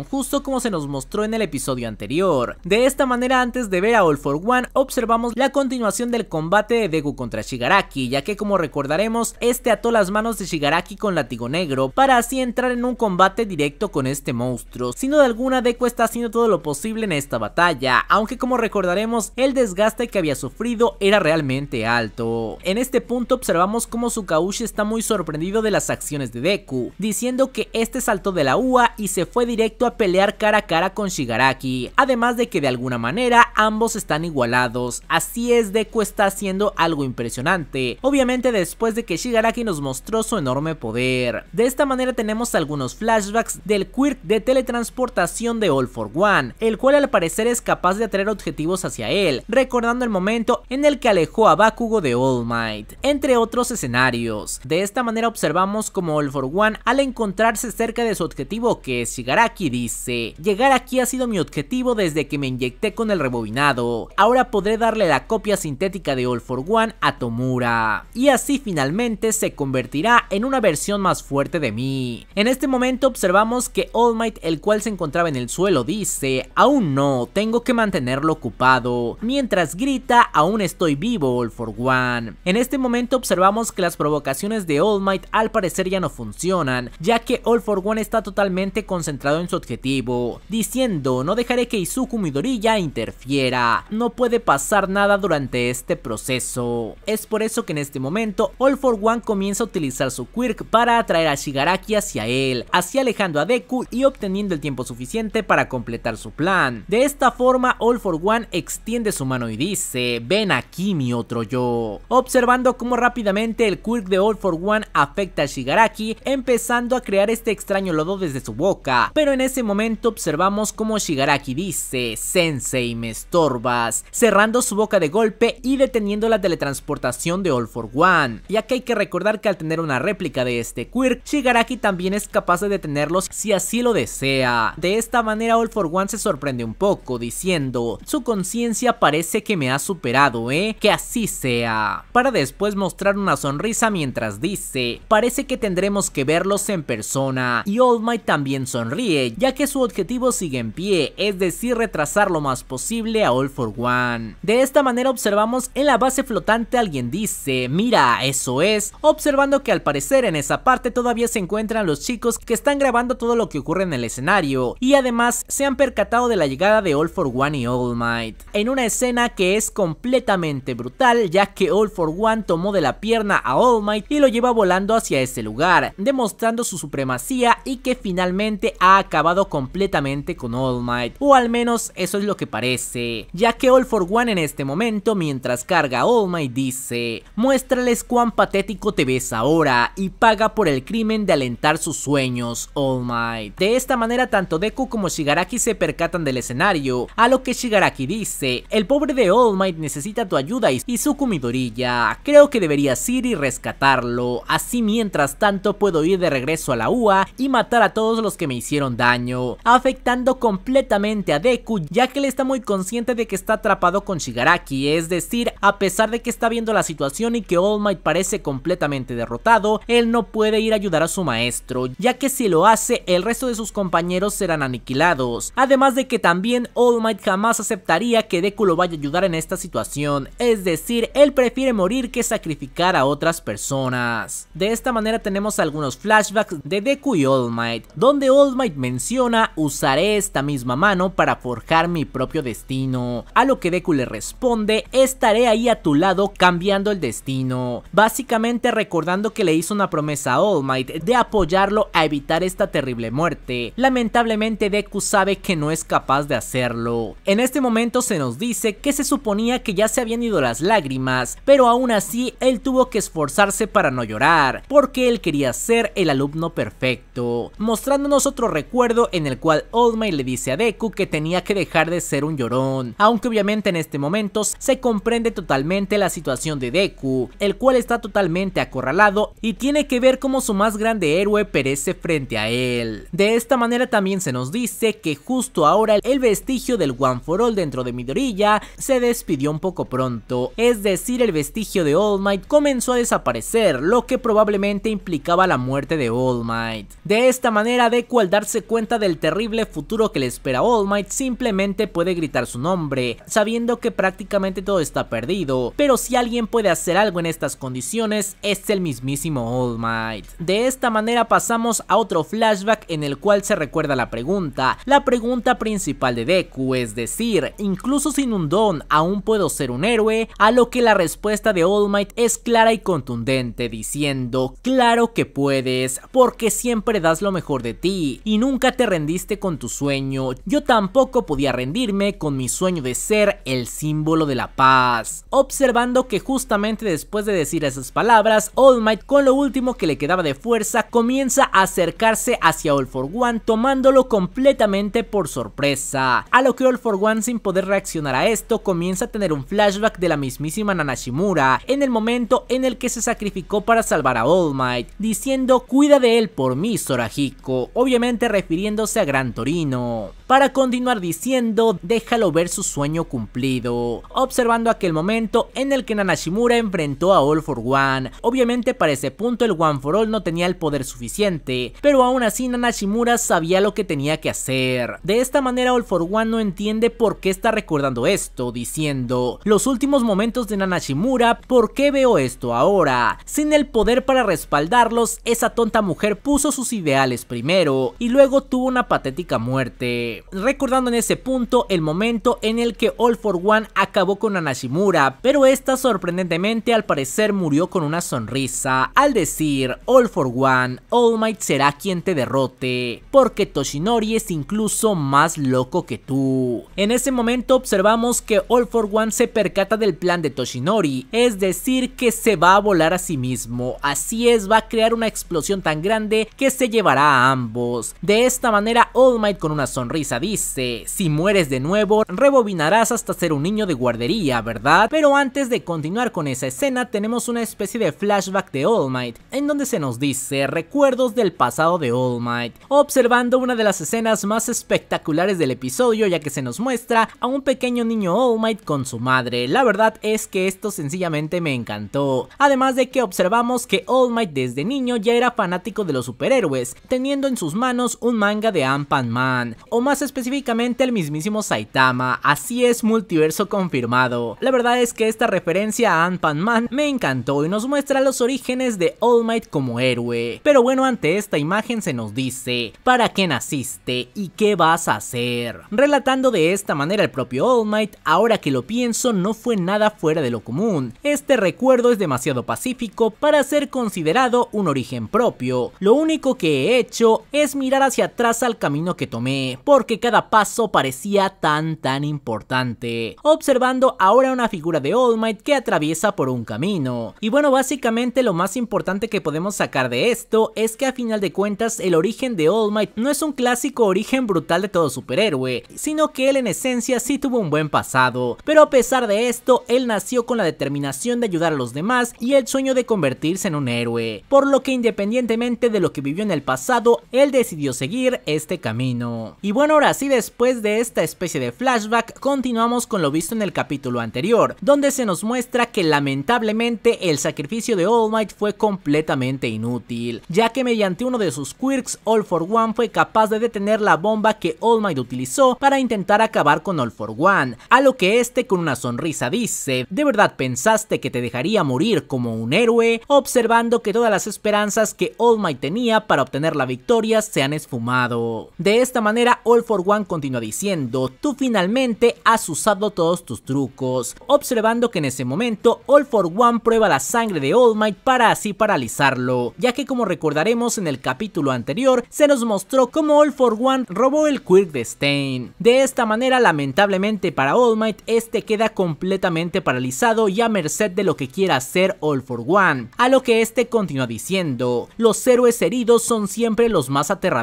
justo como se nos mostró en el episodio anterior. De esta manera, antes de ver a All for One, observamos la continuación del combate de Deku contra Shigaraki, ya que como recordaremos, este ató las manos de Shigaraki con látigo negro, para así entrar en un combate directo con este monstruo. Sin de alguna, Deku está haciendo todo lo posible en esta batalla, aunque como recordaremos, el desgaste que había sufrido era realmente alto. En este punto observamos cómo Tsukaushi está muy sorprendido de las acciones de Deku, diciendo que este saltó de la UA y se fue fue directo a pelear cara a cara con Shigaraki, además de que de alguna manera ambos están igualados, así es Deku está haciendo algo impresionante, obviamente después de que Shigaraki nos mostró su enorme poder. De esta manera tenemos algunos flashbacks del quirk de teletransportación de All for One, el cual al parecer es capaz de atraer objetivos hacia él, recordando el momento en el que alejó a Bakugo de All Might, entre otros escenarios. De esta manera observamos como All for One al encontrarse cerca de su objetivo que es Shigaraki, Garaki dice, llegar aquí ha sido mi objetivo desde que me inyecté con el rebobinado, ahora podré darle la copia sintética de All for One a Tomura, y así finalmente se convertirá en una versión más fuerte de mí. En este momento observamos que All Might, el cual se encontraba en el suelo, dice, aún no, tengo que mantenerlo ocupado, mientras grita, aún estoy vivo All for One. En este momento observamos que las provocaciones de All Might al parecer ya no funcionan, ya que All for One está totalmente concentrado Entrado en su objetivo, diciendo no dejaré que Izuku Midoriya interfiera, no puede pasar nada durante este proceso. Es por eso que en este momento All for One comienza a utilizar su quirk para atraer a Shigaraki hacia él, así alejando a Deku y obteniendo el tiempo suficiente para completar su plan. De esta forma All for One extiende su mano y dice, ven aquí mi otro yo. Observando cómo rápidamente el quirk de All for One afecta a Shigaraki, empezando a crear este extraño lodo desde su boca, pero en ese momento observamos como Shigaraki dice, Sensei, me estorbas, cerrando su boca de golpe y deteniendo la teletransportación de All for One, ya que hay que recordar que al tener una réplica de este quirk, Shigaraki también es capaz de detenerlos si así lo desea. De esta manera All for One se sorprende un poco, diciendo, su conciencia parece que me ha superado, ¿eh? Que así sea. Para después mostrar una sonrisa mientras dice, parece que tendremos que verlos en persona, y All Might también sonríe ya que su objetivo sigue en pie, es decir, retrasar lo más posible a All for One. De esta manera observamos en la base flotante alguien dice, mira, eso es, observando que al parecer en esa parte todavía se encuentran los chicos que están grabando todo lo que ocurre en el escenario, y además se han percatado de la llegada de All for One y All Might, en una escena que es completamente brutal, ya que All for One tomó de la pierna a All Might y lo lleva volando hacia ese lugar, demostrando su supremacía y que finalmente ha acabado completamente con All Might, o al menos eso es lo que parece, ya que All for One en este momento mientras carga All Might dice, muéstrales cuán patético te ves ahora y paga por el crimen de alentar sus sueños, All Might. De esta manera tanto Deku como Shigaraki se percatan del escenario, a lo que Shigaraki dice, el pobre de All Might necesita tu ayuda y, y su comidorilla, creo que deberías ir y rescatarlo, así mientras tanto puedo ir de regreso a la UA y matar a todos los que me hicieron hicieron daño, afectando completamente a Deku ya que él está muy consciente de que está atrapado con Shigaraki, es decir, a pesar de que está viendo la situación y que All Might parece completamente derrotado, él no puede ir a ayudar a su maestro, ya que si lo hace, el resto de sus compañeros serán aniquilados. Además de que también All Might jamás aceptaría que Deku lo vaya a ayudar en esta situación, es decir, él prefiere morir que sacrificar a otras personas. De esta manera tenemos algunos flashbacks de Deku y All Might, donde All Might menciona, usaré esta misma mano para forjar mi propio destino, a lo que Deku le responde, estaré ahí a tu lado cambiando el destino, básicamente recordando que le hizo una promesa a All Might de apoyarlo a evitar esta terrible muerte, lamentablemente Deku sabe que no es capaz de hacerlo. En este momento se nos dice que se suponía que ya se habían ido las lágrimas, pero aún así él tuvo que esforzarse para no llorar, porque él quería ser el alumno perfecto, mostrándonos otro recuerdo en el cual All Might le dice a Deku que tenía que dejar de ser un llorón, aunque obviamente en este momento se comprende totalmente la situación de Deku, el cual está totalmente acorralado y tiene que ver cómo su más grande héroe perece frente a él. De esta manera también se nos dice que justo ahora el vestigio del One for All dentro de Midorilla se despidió un poco pronto, es decir el vestigio de All Might comenzó a desaparecer, lo que probablemente implicaba la muerte de All Might. De esta manera Deku al darse cuenta del terrible futuro que le espera All Might simplemente puede gritar su nombre, sabiendo que prácticamente todo está perdido, pero si alguien puede hacer algo en estas condiciones es el mismísimo All Might. De esta manera pasamos a otro flashback en el cual se recuerda la pregunta, la pregunta principal de Deku, es decir, incluso sin un don, aún puedo ser un héroe, a lo que la respuesta de All Might es clara y contundente, diciendo, claro que puedes, porque siempre das lo mejor de ti, y nunca te rendiste con tu sueño. Yo tampoco podía rendirme con mi sueño de ser el símbolo de la paz. Observando que justamente después de decir esas palabras, All Might con lo último que le quedaba de fuerza comienza a acercarse hacia All For One tomándolo completamente por sorpresa. A lo que All For One sin poder reaccionar a esto comienza a tener un flashback de la mismísima Nanashimura en el momento en el que se sacrificó para salvar a All Might diciendo cuida de él por mí Sorajiko, Obviamente refiriéndose a Gran Torino, para continuar diciendo déjalo ver su sueño cumplido, observando aquel momento en el que Nanashimura enfrentó a All for One, obviamente para ese punto el One for All no tenía el poder suficiente, pero aún así Nanashimura sabía lo que tenía que hacer, de esta manera All for One no entiende por qué está recordando esto, diciendo, los últimos momentos de Nanashimura, ¿por qué veo esto ahora? Sin el poder para respaldarlos, esa tonta mujer puso sus ideales primero, y luego tuvo una patética muerte. Recordando en ese punto el momento en el que All for One acabó con Anashimura, pero esta sorprendentemente al parecer murió con una sonrisa al decir All for One, All Might será quien te derrote, porque Toshinori es incluso más loco que tú. En ese momento observamos que All for One se percata del plan de Toshinori, es decir que se va a volar a sí mismo, así es va a crear una explosión tan grande que se llevará a ambos. De esta manera, All Might con una sonrisa dice, si mueres de nuevo, rebobinarás hasta ser un niño de guardería, ¿verdad? Pero antes de continuar con esa escena, tenemos una especie de flashback de All Might, en donde se nos dice recuerdos del pasado de All Might, observando una de las escenas más espectaculares del episodio, ya que se nos muestra a un pequeño niño All Might con su madre. La verdad es que esto sencillamente me encantó. Además de que observamos que All Might desde niño ya era fanático de los superhéroes, teniendo en sus manos un manga de Ampan Man, o más específicamente el mismísimo Saitama, así es multiverso confirmado. La verdad es que esta referencia a Ampan Man me encantó y nos muestra los orígenes de All Might como héroe. Pero bueno, ante esta imagen se nos dice, ¿para qué naciste y qué vas a hacer? Relatando de esta manera el propio All Might, ahora que lo pienso no fue nada fuera de lo común. Este recuerdo es demasiado pacífico para ser considerado un origen propio. Lo único que he hecho es mi mirar hacia atrás al camino que tomé, porque cada paso parecía tan tan importante, observando ahora una figura de All Might que atraviesa por un camino. Y bueno, básicamente lo más importante que podemos sacar de esto es que a final de cuentas el origen de All Might no es un clásico origen brutal de todo superhéroe, sino que él en esencia sí tuvo un buen pasado, pero a pesar de esto, él nació con la determinación de ayudar a los demás y el sueño de convertirse en un héroe, por lo que independientemente de lo que vivió en el pasado, él decidió seguir este camino. Y bueno, ahora sí, después de esta especie de flashback, continuamos con lo visto en el capítulo anterior, donde se nos muestra que lamentablemente el sacrificio de All Might fue completamente inútil, ya que mediante uno de sus quirks, All for One fue capaz de detener la bomba que All Might utilizó para intentar acabar con All for One, a lo que este con una sonrisa dice, ¿de verdad pensaste que te dejaría morir como un héroe? Observando que todas las esperanzas que All Might tenía para obtener la victoria se han esfumado. De esta manera, All for One continúa diciendo, tú finalmente has usado todos tus trucos, observando que en ese momento All for One prueba la sangre de All Might para así paralizarlo, ya que como recordaremos en el capítulo anterior, se nos mostró cómo All for One robó el Quirk de Stain. De esta manera, lamentablemente para All Might, este queda completamente paralizado y a merced de lo que quiera hacer All for One, a lo que este continúa diciendo, los héroes heridos son siempre los más aterradores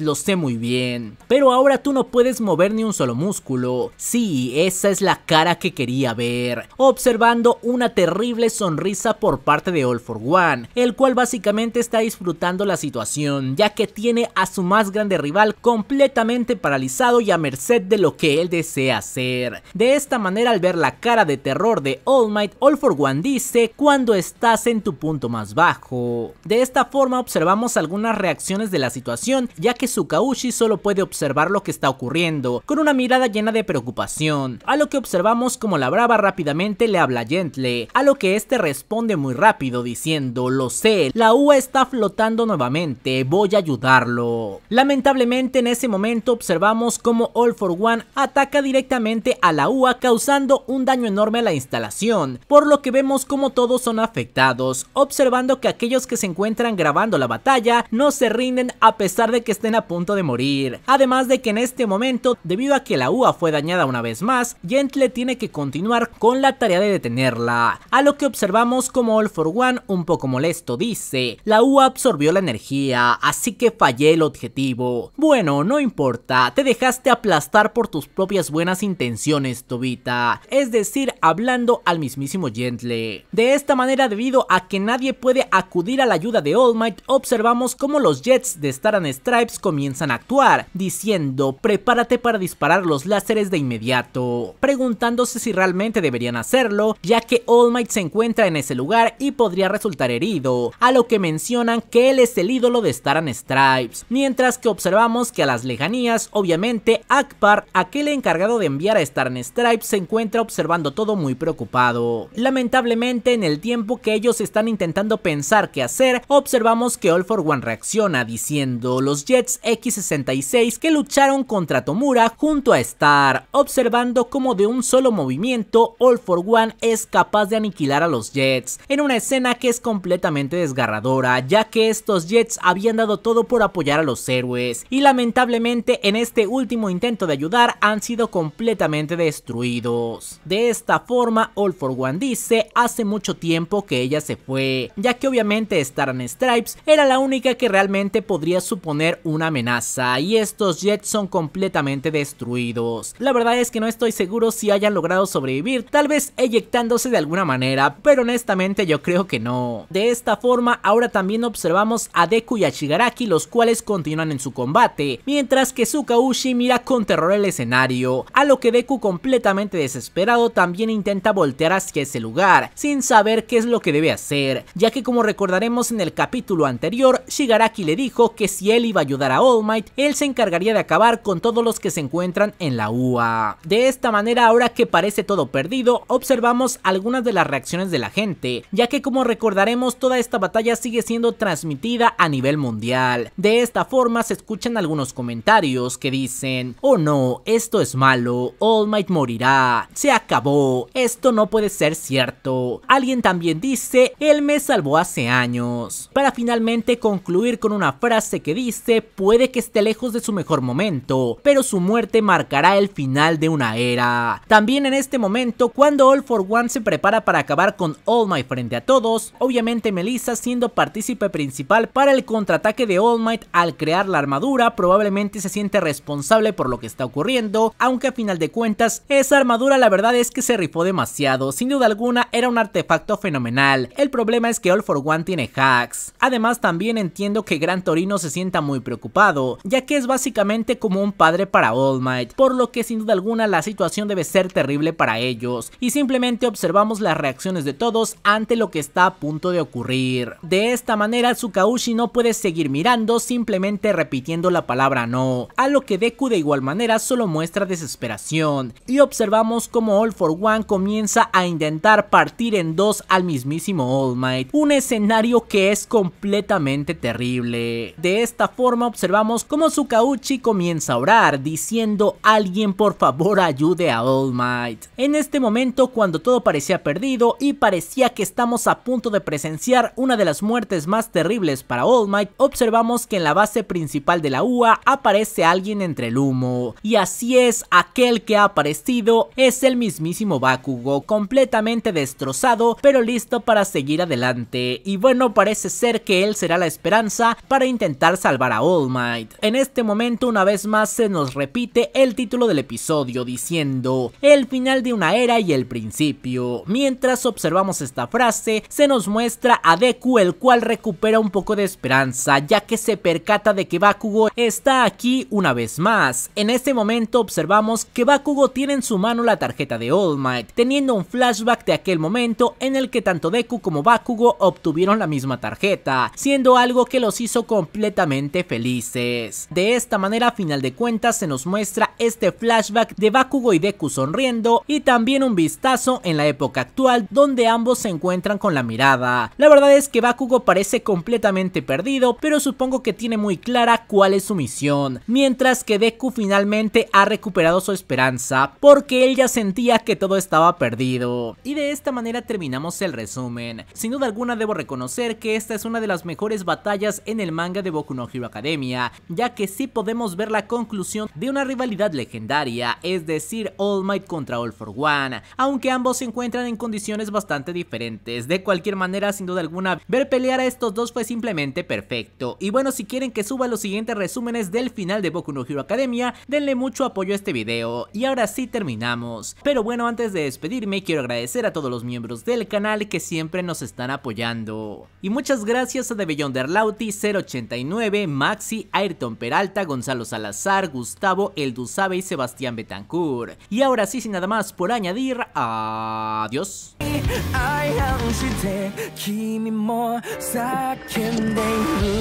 lo sé muy bien. Pero ahora tú no puedes mover ni un solo músculo. Sí, esa es la cara que quería ver. Observando una terrible sonrisa por parte de All for One, el cual básicamente está disfrutando la situación, ya que tiene a su más grande rival completamente paralizado y a merced de lo que él desea hacer. De esta manera al ver la cara de terror de All Might, All for One dice cuando estás en tu punto más bajo. De esta forma observamos algunas reacciones de la situación ya que Sukaushi solo puede observar lo que está ocurriendo, con una mirada llena de preocupación, a lo que observamos como la brava rápidamente le habla a Gentle, a lo que este responde muy rápido diciendo, lo sé, la UA está flotando nuevamente, voy a ayudarlo. Lamentablemente en ese momento observamos como All for One ataca directamente a la UA causando un daño enorme a la instalación, por lo que vemos como todos son afectados, observando que aquellos que se encuentran grabando la batalla no se rinden a pesar de que estén a punto de morir. Además de que en este momento, debido a que la UA fue dañada una vez más, Gentle tiene que continuar con la tarea de detenerla. A lo que observamos como All for One, un poco molesto, dice, la UA absorbió la energía, así que fallé el objetivo. Bueno, no importa, te dejaste aplastar por tus propias buenas intenciones, Tobita. Es decir, hablando al mismísimo Gentle. De esta manera, debido a que nadie puede acudir a la ayuda de All Might, observamos como los Jets de en el Stripes comienzan a actuar, diciendo prepárate para disparar los láseres de inmediato, preguntándose si realmente deberían hacerlo, ya que All Might se encuentra en ese lugar y podría resultar herido, a lo que mencionan que él es el ídolo de Star Stripes, mientras que observamos que a las lejanías, obviamente, Akbar, aquel encargado de enviar a Star Stripes, se encuentra observando todo muy preocupado. Lamentablemente, en el tiempo que ellos están intentando pensar qué hacer, observamos que All for One reacciona diciendo los Jets X-66 que lucharon contra Tomura junto a Star, observando cómo de un solo movimiento All for One es capaz de aniquilar a los Jets, en una escena que es completamente desgarradora, ya que estos Jets habían dado todo por apoyar a los héroes, y lamentablemente en este último intento de ayudar han sido completamente destruidos. De esta forma, All for One dice, hace mucho tiempo que ella se fue, ya que obviamente Star and Stripes era la única que realmente podría superar poner una amenaza y estos jets son completamente destruidos. La verdad es que no estoy seguro si hayan logrado sobrevivir, tal vez eyectándose de alguna manera, pero honestamente yo creo que no. De esta forma ahora también observamos a Deku y a Shigaraki los cuales continúan en su combate, mientras que Tsukaushi mira con terror el escenario, a lo que Deku completamente desesperado también intenta voltear hacia ese lugar, sin saber qué es lo que debe hacer, ya que como recordaremos en el capítulo anterior, Shigaraki le dijo que si él iba a ayudar a All Might, él se encargaría de acabar con todos los que se encuentran en la UA. De esta manera, ahora que parece todo perdido, observamos algunas de las reacciones de la gente, ya que como recordaremos toda esta batalla sigue siendo transmitida a nivel mundial. De esta forma se escuchan algunos comentarios que dicen, oh no, esto es malo, All Might morirá, se acabó, esto no puede ser cierto. Alguien también dice, él me salvó hace años. Para finalmente concluir con una frase que dice, dice puede que esté lejos de su mejor momento, pero su muerte marcará el final de una era. También en este momento, cuando All for One se prepara para acabar con All Might frente a todos, obviamente Melissa siendo partícipe principal para el contraataque de All Might al crear la armadura, probablemente se siente responsable por lo que está ocurriendo, aunque a final de cuentas, esa armadura la verdad es que se rifó demasiado, sin duda alguna era un artefacto fenomenal, el problema es que All for One tiene hacks. Además también entiendo que Gran Torino se siente muy preocupado, ya que es básicamente como un padre para All Might, por lo que sin duda alguna la situación debe ser terrible para ellos, y simplemente observamos las reacciones de todos ante lo que está a punto de ocurrir. De esta manera Tsukaushi no puede seguir mirando simplemente repitiendo la palabra no, a lo que Deku de igual manera solo muestra desesperación, y observamos como All for One comienza a intentar partir en dos al mismísimo All Might, un escenario que es completamente terrible. De esta esta forma observamos cómo Sukauchi comienza a orar, diciendo alguien por favor ayude a All Might. En este momento cuando todo parecía perdido y parecía que estamos a punto de presenciar una de las muertes más terribles para All Might, observamos que en la base principal de la UA aparece alguien entre el humo. Y así es, aquel que ha aparecido es el mismísimo Bakugo, completamente destrozado pero listo para seguir adelante. Y bueno, parece ser que él será la esperanza para intentar salvar salvar a All Might. En este momento una vez más se nos repite el título del episodio diciendo el final de una era y el principio. Mientras observamos esta frase se nos muestra a Deku el cual recupera un poco de esperanza ya que se percata de que Bakugo está aquí una vez más. En este momento observamos que Bakugo tiene en su mano la tarjeta de All Might teniendo un flashback de aquel momento en el que tanto Deku como Bakugo obtuvieron la misma tarjeta siendo algo que los hizo completamente felices. De esta manera a final de cuentas se nos muestra este flashback de Bakugo y Deku sonriendo y también un vistazo en la época actual donde ambos se encuentran con la mirada. La verdad es que Bakugo parece completamente perdido pero supongo que tiene muy clara cuál es su misión, mientras que Deku finalmente ha recuperado su esperanza porque él ya sentía que todo estaba perdido. Y de esta manera terminamos el resumen. Sin duda alguna debo reconocer que esta es una de las mejores batallas en el manga de Boku no Hero Academia, ya que sí podemos ver la conclusión de una rivalidad legendaria, es decir, All Might contra All For One, aunque ambos se encuentran en condiciones bastante diferentes. De cualquier manera, sin duda alguna, ver pelear a estos dos fue simplemente perfecto. Y bueno, si quieren que suba los siguientes resúmenes del final de Boku no Hero Academia, denle mucho apoyo a este video. Y ahora sí terminamos. Pero bueno, antes de despedirme, quiero agradecer a todos los miembros del canal que siempre nos están apoyando. Y muchas gracias a The Beyonder Lauti 089 Maxi, Ayrton Peralta, Gonzalo Salazar, Gustavo, Sabe y Sebastián Betancourt. Y ahora sí, sin nada más por añadir, adiós.